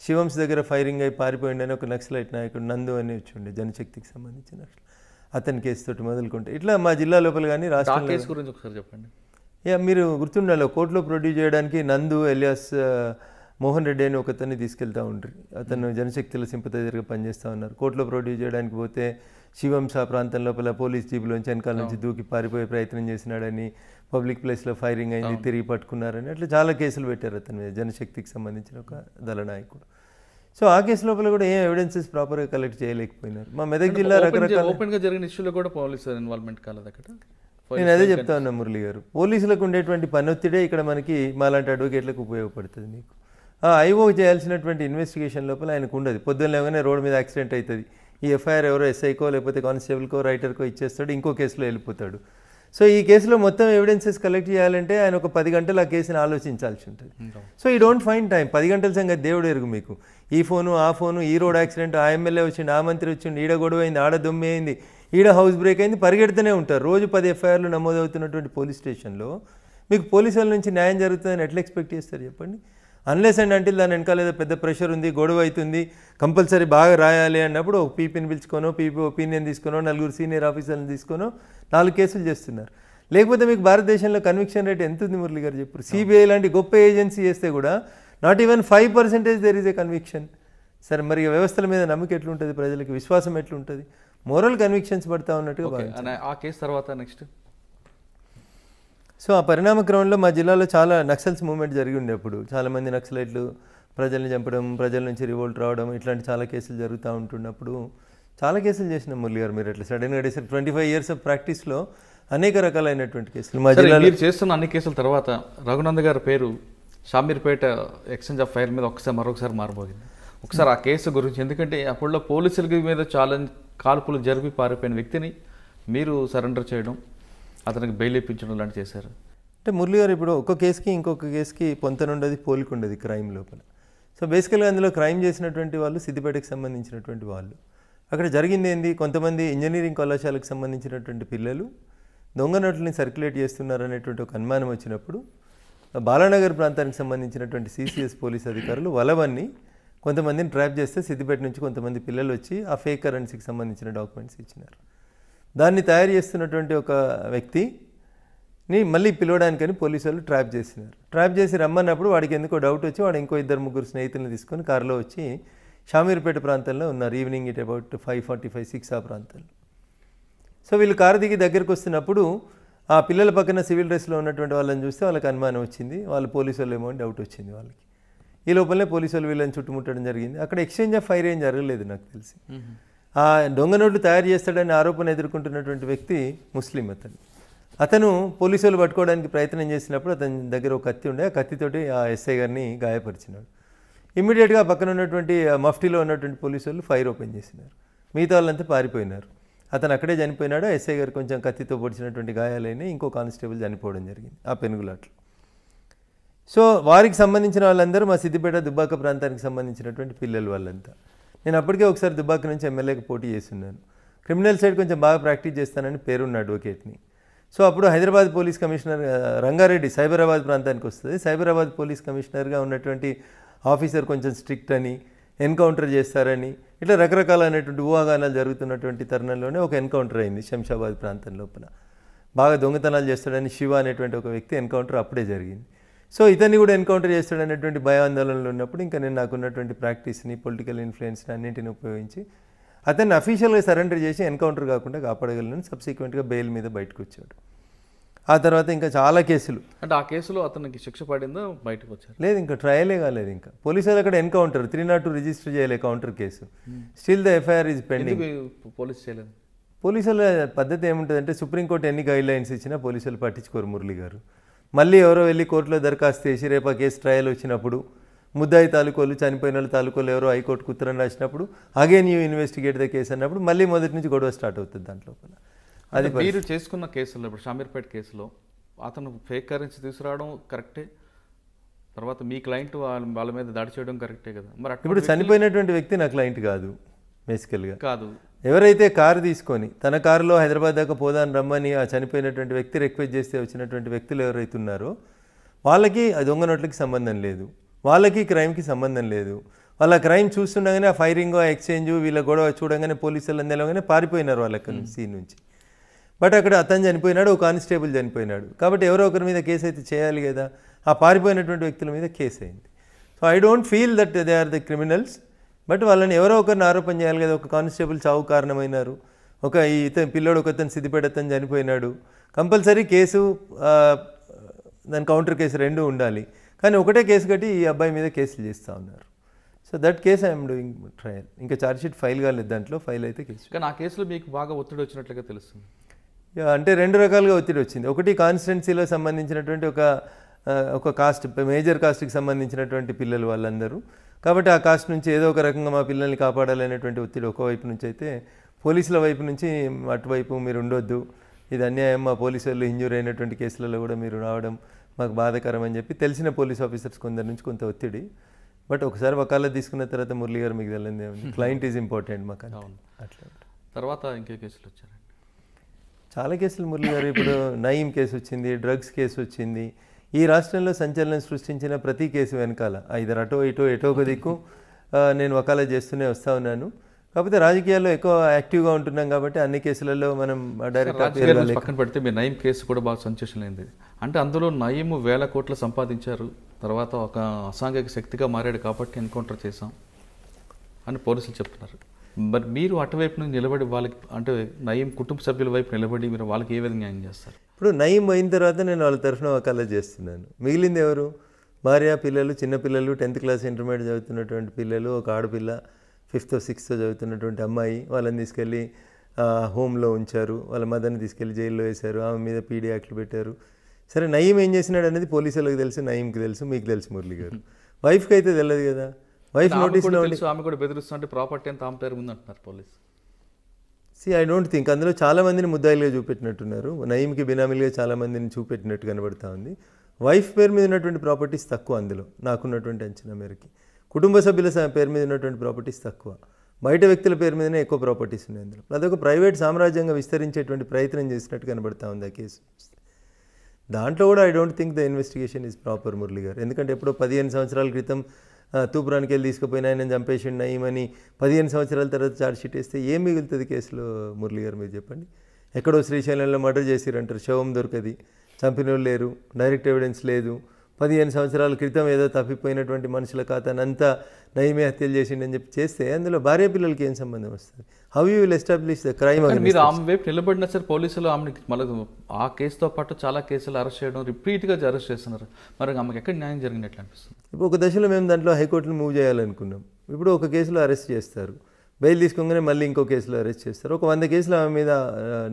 S2: శివంశ్ దగ్గర ఫైరింగ్ అయి పారిపోయిండని ఒక నక్సలైట్ నాయకుడు నందు అని వచ్చిండే జనశక్తికి సంబంధించిన నక్సలైట్ అతని కేసు తోటి మొదలుకుంటే ఇట్లా మా జిల్లా లోపల కానీ రాష్ట్ర కేసు గురించి ఒకసారి చెప్పండి యా మీరు గుర్తుండాలి కోర్టులో ప్రొడ్యూస్ చేయడానికి నందు ఎలియాస్ మోహన్ రెడ్డి అని ఒకతన్ని తీసుకెళ్తూ ఉంటారు అతను hmm. జనశక్తుల సింపతైజర్గా పనిచేస్తూ ఉన్నారు కోర్టులో ప్రొడ్యూస్ చేయడానికి పోతే శివంశ ప్రాంతం లోపల పోలీస్ జీబులోంచి వెనకాల నుంచి hmm. దూకి పారిపోయే ప్రయత్నం చేసినాడని పబ్లిక్ ప్లేస్లో ఫైరింగ్ అయింది hmm. తిరిగి పట్టుకున్నారని అట్లా చాలా కేసులు పెట్టారు అతని మీద జనశక్తికి సంబంధించిన ఒక దళ నాయకుడు సో ఆ కేసు లోపల కూడా ఏం ఎవిడెన్సెస్ ప్రాపర్గా కలెక్ట్ చేయలేకపోయినారు మా మెదక్ జిల్లా రకరకాల
S1: ఓపెన్గా జరిగిన ఇష్యూలో కూడా పోలీసు ఇన్వాల్వ్మెంట్ కాలేదు అక్కడ నేను అదే చెప్తా ఉన్నా మురళి గారు
S2: పోలీసులకు ఉండేటువంటి పనొత్తిడే ఇక్కడ మనకి మాలాంటి అడ్వకేట్లకు ఉపయోగపడుతుంది మీకు ఐఓ చేయాల్సినటువంటి ఇన్వెస్టిగేషన్ లోపల ఆయనకు ఉండదు పొద్దున్న లేవగానే రోడ్డు మీద యాక్సిడెంట్ అవుతుంది ఈ ఎఫ్ఐఆర్ ఎవరో ఎస్ఐకో లేకపోతే కానిస్టేబుల్కో రైటర్కో ఇచ్చేస్తాడు ఇంకో కేసులో వెళ్ళిపోతాడు సో ఈ కేసులో మొత్తం ఎవిడెన్సెస్ కలెక్ట్ చేయాలంటే ఆయన ఒక పది గంటలు ఆ కేసుని ఆలోచించాల్సి ఉంటుంది సో ఈ డోంట్ ఫైన్ టైం పది గంటల సంగతి దేవుడు ఎరుగు మీకు ఈ ఫోను ఆ ఫోను ఈ రోడ్ యాక్సిడెంట్ ఆ ఎమ్మెల్యే వచ్చిండు ఆ మంత్రి వచ్చిండు ఈడ గొడవ అయింది ఆడ దుమ్మి అయింది ఈడ హౌస్ బ్రేక్ అయింది పరిగెడుతూనే ఉంటారు రోజు పది ఎఫ్ఐఆర్లు నమోదవుతున్నటువంటి పోలీస్ స్టేషన్లో మీకు పోలీసు వాళ్ళ నుంచి న్యాయం జరుగుతుందని ఎట్లా ఎక్స్పెక్ట్ చేస్తారు చెప్పండి అన్లెస్ అండ్ అంటే దాని వెనకాల ఏదో పెద్ద ప్రెషర్ ఉంది గొడవ అవుతుంది కంపల్సరీ బాగా రాయాలి అన్నప్పుడు ఒక పీపీని పిలుచుకోనో పీపీ ఒపీనియన్ తీసుకునో నలుగురు సీనియర్ ఆఫీసర్ని తీసుకొనో నాలుగు కేసులు చేస్తున్నారు లేకపోతే మీకు భారతదేశంలో కన్విక్షన్ రేట్ ఎంత ఉంది మురళి గారు చెప్పారు సిబిఐ లాంటి గొప్ప ఏజెన్సీ చేస్తే కూడా not even five percentage there is a conviction సరే మరి వ్యవస్థల మీద నమ్మక ఎట్లుంటుంది ప్రజలకి విశ్వాసం ఎట్లుంటుంది మోరల్ కన్విక్షన్స్ పడతా ఉన్నట్టుగా
S1: ఆ కేసు తర్వాత నెక్స్ట్
S2: సో ఆ పరిణామ క్రమంలో మా జిల్లాలో చాలా నక్సల్స్ మూవ్మెంట్ జరిగి ఉండే అప్పుడు చాలామంది నక్సలైట్లు ప్రజల్ని చంపడం ప్రజల నుంచి రివోల్ట్ రావడం ఇట్లాంటి చాలా కేసులు జరుగుతూ ఉంటున్నప్పుడు చాలా కేసులు చేసిన మురళి గారు మీరు అట్లా సడన్గా చేసిన ట్వంటీ ఫైవ్ ఇయర్స్ ఆఫ్ ప్రాక్టీస్లో అనేక రకాలైనటువంటి కేసులు మా జిల్లాలో చేస్తున్న అన్ని
S1: కేసుల తర్వాత రఘునంద గారి పేరు షామీర్పేట ఎక్స్చేంజ్ ఆఫ్ ఫైర్ మీద ఒకసారి మరొకసారి మారిపోయింది ఒకసారి ఆ కేసు గురించి ఎందుకంటే అప్పుడులో పోలీసుల మీద చాలా కాల్పులు జరిపి పారిపోయిన వ్యక్తిని మీరు సరెండర్ చేయడం అతనికి బెయిల్ ఇప్పించడం లాంటి చేశారు
S2: అంటే మురళి గారు ఇప్పుడు ఒక్కో కేసుకి ఇంకొక కేసుకి పొంతనుండదు ఉండదు క్రైమ్ లోపల సో బేసికల్గా అందులో క్రైమ్ చేసినటువంటి వాళ్ళు సిద్దిపేటకి సంబంధించినటువంటి వాళ్ళు అక్కడ జరిగింది ఏంది కొంతమంది ఇంజనీరింగ్ కళాశాలకు సంబంధించినటువంటి పిల్లలు దొంగ నోట్లని సర్క్యులేట్ చేస్తున్నారు అనేటువంటి ఒక అనుమానం వచ్చినప్పుడు బాలానగర్ ప్రాంతానికి సంబంధించినటువంటి సిసిఎస్ పోలీస్ అధికారులు వలవన్ని కొంతమందిని ట్రాప్ చేస్తే సిద్దిపేట నుంచి కొంతమంది పిల్లలు వచ్చి ఆ ఫేక్ కరెన్సీకి సంబంధించిన డాక్యుమెంట్స్ ఇచ్చినారు దాన్ని తయారు చేస్తున్నటువంటి ఒక వ్యక్తిని మళ్ళీ పిలవడానికని పోలీసు వాళ్ళు ట్రాప్ చేసినారు ట్రాప్ చేసి రమ్మన్నప్పుడు వాడికి ఎందుకో డౌట్ వచ్చి వాడు ఇంకో ఇద్దరు ముగ్గురు స్నేహితులను తీసుకొని కారులో వచ్చి షామీర్పేట ప్రాంతంలో ఉన్నారు evening it about five forty five six ఆ ప్రాంతాలు సో వీళ్ళు కారు దిగి దగ్గరికి వస్తున్నప్పుడు ఆ పిల్లల పక్కన సివిల్ డ్రెస్లో ఉన్నటువంటి వాళ్ళని చూస్తే వాళ్ళకి అనుమానం వచ్చింది వాళ్ళు పోలీసు ఏమో అని డౌట్ వచ్చింది వాళ్ళకి ఈ లోపలనే పోలీసు వాళ్ళు వీళ్ళని చుట్టుముట్టడం జరిగింది అక్కడ ఎక్స్చేంజ్ ఆఫ్ ఫైర్ ఏం జరగలేదు నాకు తెలిసి ఆ దొంగ నోట్లు తయారు చేస్తాడని ఆరోపణ ఎదుర్కొంటున్నటువంటి వ్యక్తి ముస్లిం అతను అతను పోలీసు వాళ్ళు పట్టుకోవడానికి ప్రయత్నం చేసినప్పుడు అతని దగ్గర ఒక కత్తి ఉండే ఆ కత్తితోటి ఆ ఎస్ఐ గారిని గాయపరిచినాడు ఇమ్మీడియట్గా పక్కన ఉన్నటువంటి మఫ్టీలో ఉన్నటువంటి పోలీసు వాళ్ళు ఫైర్ ఓపెన్ చేసినారు మిగతా వాళ్ళంతా పారిపోయినారు అతను అక్కడే చనిపోయినాడు ఎస్ఐ గారు కొంచెం కత్తితో పొడిచినటువంటి గాయాలైన ఇంకో కానిస్టేబుల్ చనిపోవడం జరిగింది ఆ పెనుగులాట్లు సో వారికి సంబంధించిన వాళ్ళందరూ మా సిద్దిపేట దుబ్బాక ప్రాంతానికి సంబంధించినటువంటి పిల్లలు వాళ్ళంతా నేను అప్పటికే ఒకసారి దుబ్బాక నుంచి ఎమ్మెల్యేకి పోటీ చేస్తున్నాను క్రిమినల్ సైడ్ కొంచెం బాగా ప్రాక్టీస్ చేస్తానని పేరున్న అడ్వకేట్ని సో అప్పుడు హైదరాబాద్ పోలీస్ కమిషనర్ రంగారెడ్డి సైబరాబాద్ ప్రాంతానికి వస్తుంది సైబరాబాద్ పోలీస్ కమిషనర్గా ఉన్నటువంటి ఆఫీసర్ కొంచెం స్ట్రిక్ట్ అని ఎన్కౌంటర్ చేస్తారని ఇట్లా రకరకాలైనటువంటి ఊహాగానాలు జరుగుతున్నటువంటి తరుణంలోనే ఒక ఎన్కౌంటర్ అయింది శంషాబాద్ ప్రాంతం లోపల బాగా దొంగతనాలు చేస్తాడని శివ అనేటువంటి ఒక వ్యక్తి ఎన్కౌంటర్ అప్పుడే జరిగింది సో ఇతన్ని కూడా ఎన్కౌంటర్ చేస్తాడనేటువంటి భయాందోళనలు ఉన్నప్పుడు ఇంకా నేను నాకున్నటువంటి ప్రాక్టీస్ని పొలిటికల్ ఇన్ఫ్లుయెన్స్ని అన్నింటిని ఉపయోగించి అతన్ని అఫీషియల్గా సరెండర్ చేసి ఎన్కౌంటర్ కాకుండా కాపాడగలను సబ్సిక్వెంట్గా బెయిల్ మీద బయటకు వచ్చాడు ఆ తర్వాత ఇంకా చాలా కేసులు
S1: అంటే ఆ కేసులో అతనికి శిక్ష పడిందో బయటకు వచ్చారు
S2: లేదు ఇంకా ట్రయలే కాలేదు ఇంకా పోలీసులు అక్కడ encounter three not two register చేయలే counter case still the FIR is pending police చేయలేదు పోలీసుల పద్ధతి ఏముంటుంది అంటే సుప్రీంకోర్టు ఎన్ని గైడ్ లైన్స్ ఇచ్చినా పోలీసులు పట్టించుకోరు మురళి గారు మళ్ళీ ఎవరో వెళ్ళి కోర్టులో దరఖాస్తు చేసి రేపు ఆ కేసు ట్రయల్ వచ్చినప్పుడు ముద్దాయి తాలూకోలు చనిపోయిన వాళ్ళు తాలూకోలు ఎవరో హైకోర్టుకు ఉత్తరం రాసినప్పుడు again you investigate the case అన్నప్పుడు మళ్ళీ మొదటి నుంచి గొడవ స్టార్ట్ అవుతుంది దాంట్లో అది మీరు
S1: చేసుకున్న కేసులో ఇప్పుడు షామీర్పేట కేసులో అతను ఫేక్ కరెన్సీ తీసుకురావడం కరెక్టే తర్వాత మీ క్లయింట్ వాళ్ళ మీద దాడి చేయడం కరెక్టే కదా మరి
S2: ఇప్పుడు చనిపోయినటువంటి వ్యక్తి నా క్లయింట్ కాదు బేసికల్గా కాదు ఎవరైతే కారు తీసుకొని తన కారులో హైదరాబాద్ దాకా పోదాను రమ్మని ఆ చనిపోయినటువంటి వ్యక్తి రిక్వెస్ట్ చేస్తే వచ్చినటువంటి వ్యక్తులు ఎవరైతే ఉన్నారో వాళ్ళకి ఆ దొంగ నోట్లకి సంబంధం లేదు వాళ్ళకి క్రైమ్కి సంబంధం లేదు వాళ్ళ క్రైమ్ చూస్తుండగానే ఆ ఫైరింగ్ ఎక్స్చేంజ్ వీళ్ళ గొడవ చూడగానే పోలీసులు అందలోగానే పారిపోయినారు వాళ్ళ సీన్ నుంచి బట్ అక్కడ అతను చనిపోయినాడు ఒక కానిస్టేబుల్ చనిపోయినాడు కాబట్టి ఎవరో ఒకరి మీద కేసు అయితే చేయాలి కదా ఆ పారిపోయినటువంటి వ్యక్తుల మీద కేసు అయింది so I don't feel that they are the criminals but వాళ్ళని ఎవరో ఒకరిని ఆరోపణ చేయాలి కదా ఒక కానిస్టేబుల్ చావు కారణమైనారు ఒక ఈ ఇతను పిల్లడు ఒకతను సిద్దిపేట అతను చనిపోయినాడు కంపల్సరీ కేసు దాని కౌంటర్ కేసు రెండు ఉండాలి కానీ ఒకటే కేసు కట్టి ఈ అబ్బాయి మీద కేసులు చేస్తూ ఉన్నారు so that case I'm doing trial ఇంకా ఛార్జ్ షీట్ ఫైల్ కాలేదు దాంట్లో ఫైల్ అయితే కేసు
S1: కానీ ఆ కేసులో మీకు బాగా ఒత్తిడి వచ్చినట్లుగా తెలుస్తుంది
S2: అంటే రెండు రకాలుగా ఒత్తిడి వచ్చింది ఒకటి కాన్స్టెన్సీలో సంబంధించినటువంటి ఒక ఒక కాస్ట్ మేజర్ కాస్ట్కి సంబంధించినటువంటి పిల్లలు వాళ్ళందరూ కాబట్టి ఆ కాస్ట్ నుంచి ఏదో ఒక రకంగా మా పిల్లల్ని కాపాడాలనేటువంటి ఒత్తిడి ఒకవైపు నుంచి అయితే పోలీసుల వైపు నుంచి అటువైపు మీరు ఉండొద్దు ఇది అన్యాయం మా పోలీసు వాళ్ళు ఇంజూర్ అయినటువంటి కేసులలో కూడా మీరు రావడం మాకు బాధకరం అని చెప్పి తెలిసిన పోలీస్ ఆఫీసర్స్ కొందరి నుంచి కొంత ఒత్తిడి బట్ ఒకసారి వకాల తీసుకున్న తర్వాత మురళి గారు మీకు తెలియదు క్లయింట్ ఈజ్ ఇంపార్టెంట్ మాకు అట్లా
S1: తర్వాత ఇంకే కేసులు వచ్చారు
S2: చాలా కేసులు మురళి గారు ఇప్పుడు నయీం కేసు వచ్చింది డ్రగ్స్ కేసు వచ్చింది ఈ రాష్ట్రంలో సంచలనం సృష్టించిన ప్రతి కేసు వెనకాల ఐదు అటో ఇటో ఎటో ఒక దిక్కు నేను వకాలా చేస్తూనే వస్తూ ఉన్నాను కాకపోతే రాజకీయాల్లో ఎక్కువ యాక్టివ్గా ఉంటున్నాం కాబట్టి అన్ని కేసులలో మనం డైరెక్ట్ పక్కన
S1: పెడితే మీ నయం కేసు కూడా బాగా సంచలనమైంది అంటే అందులో నయం వేల కోట్లు సంపాదించారు తర్వాత ఒక అసాంఘిక శక్తిగా మారాడు కాబట్టి ఎన్కౌంటర్ చేశాం అని పోలీసులు చెప్తున్నారు మరి మీరు అటువైపు నుంచి నిలబడి వాళ్ళకి అంటే నయం కుటుంబ సభ్యుల వైపు నిలబడి మీరు వాళ్ళకి ఏ విధంగా న్యాయం చేస్తారు
S2: ఇప్పుడు నయం అయిన తర్వాత నేను వాళ్ళ తరఫున కళ చేస్తున్నాను మిగిలింది ఎవరు భార్య పిల్లలు చిన్నపిల్లలు టెన్త్ క్లాస్ ఇంటర్మీడియట్ చదువుతున్నటువంటి పిల్లలు ఒక ఆడపిల్ల ఫిఫ్త్ సిక్స్త్ చదువుతున్నటువంటి అమ్మాయి వాళ్ళని తీసుకెళ్ళి హోమ్లో ఉంచారు వాళ్ళ మదర్ని తీసుకెళ్ళి జైల్లో వేశారు ఆమె మీద పీడీ యాక్ట్లు పెట్టారు సరే నయీం ఏం చేసినాడు అనేది పోలీసులకు తెలుసు నయీంకి తెలుసు మీకు తెలుసు మురళి గారు వైఫ్కి అయితే తెలియదు కదా వైఫ్ నోటీస్
S1: ఆమె కూడా బెదిరిస్తుంటే ప్రాపర్టీ అంతా ఆమె పేరు అంటున్నారు police
S2: see I don't think అందులో చాలా మందిని ముద్దాయిలుగా చూపెట్టినట్టున్నారు నయీంకి బినామీలుగా చాలా మందిని చూపెట్టినట్టు కనబడతా ఉంది వైఫ్ పేరు మీద ఉన్నటువంటి ప్రాపర్టీస్ తక్కువ అందులో నాకున్నటువంటి అంచనా మేరకి కుటుంబ సభ్యుల పేరు మీద ఉన్నటువంటి ప్రాపర్టీస్ తక్కువ బయట వ్యక్తుల పేరు మీదనే ఎక్కువ ప్రాపర్టీస్ ఉన్నాయి అందులో అదొక ప్రైవేట్ సామ్రాజ్యంగా విస్తరించేటువంటి ప్రయత్నం చేసినట్టు కనబడతా ఉంది ఆ కేసు దాంట్లో కూడా I don't think the investigation is proper Murali garu ఎందుకంటే ఎప్పుడో పదిహేను సంవత్సరాల క్రితం తూపురానికి వెళ్ళి తీసుకుపోయిన ఆయన చంపేసిండు ఏమని పదిహేను సంవత్సరాల తర్వాత షీట్ వేస్తే ఏం మిగులుతుంది కేసులో మురళి గారు మీరు చెప్పండి ఎక్కడో శ్రీశైలంలో మర్డర్ చేసిరంటారు శవం దొరకది చంపిన లేరు డైరెక్ట్ ఎవిడెన్స్ లేదు పదిహేను సంవత్సరాల క్రితం ఏదో తప్పిపోయినటువంటి మనుషుల అంతా నయమే హత్యలు చేసిండని చెప్పి చేస్తే అందులో భార్య పిల్లలకి ఏం సంబంధం వస్తుంది how you will establish the crime మీరు ఆమె
S1: వైపు నిలబడినా సరే పోలీసులు ఆమెకి మళ్ళీ ఆ కేసుతో పాటు చాలా కేసులు అరెస్ట్ చేయడం రిపీట్గా అరెస్ట్ చేస్తున్నారు మరి ఆమెకి ఎక్కడ న్యాయం జరిగినట్లు అనిపిస్తుంది
S2: ఇప్పుడు ఒక దశలో మేము దాంట్లో హైకోర్టును మూవ్ చేయాలనుకున్నాం ఇప్పుడు ఒక కేసులో అరెస్ట్ చేస్తారు బెయిల్ తీసుకోగానే మళ్ళీ ఇంకో కేసులో అరెస్ట్ చేస్తారు ఒక వంద కేసులు ఆమె మీద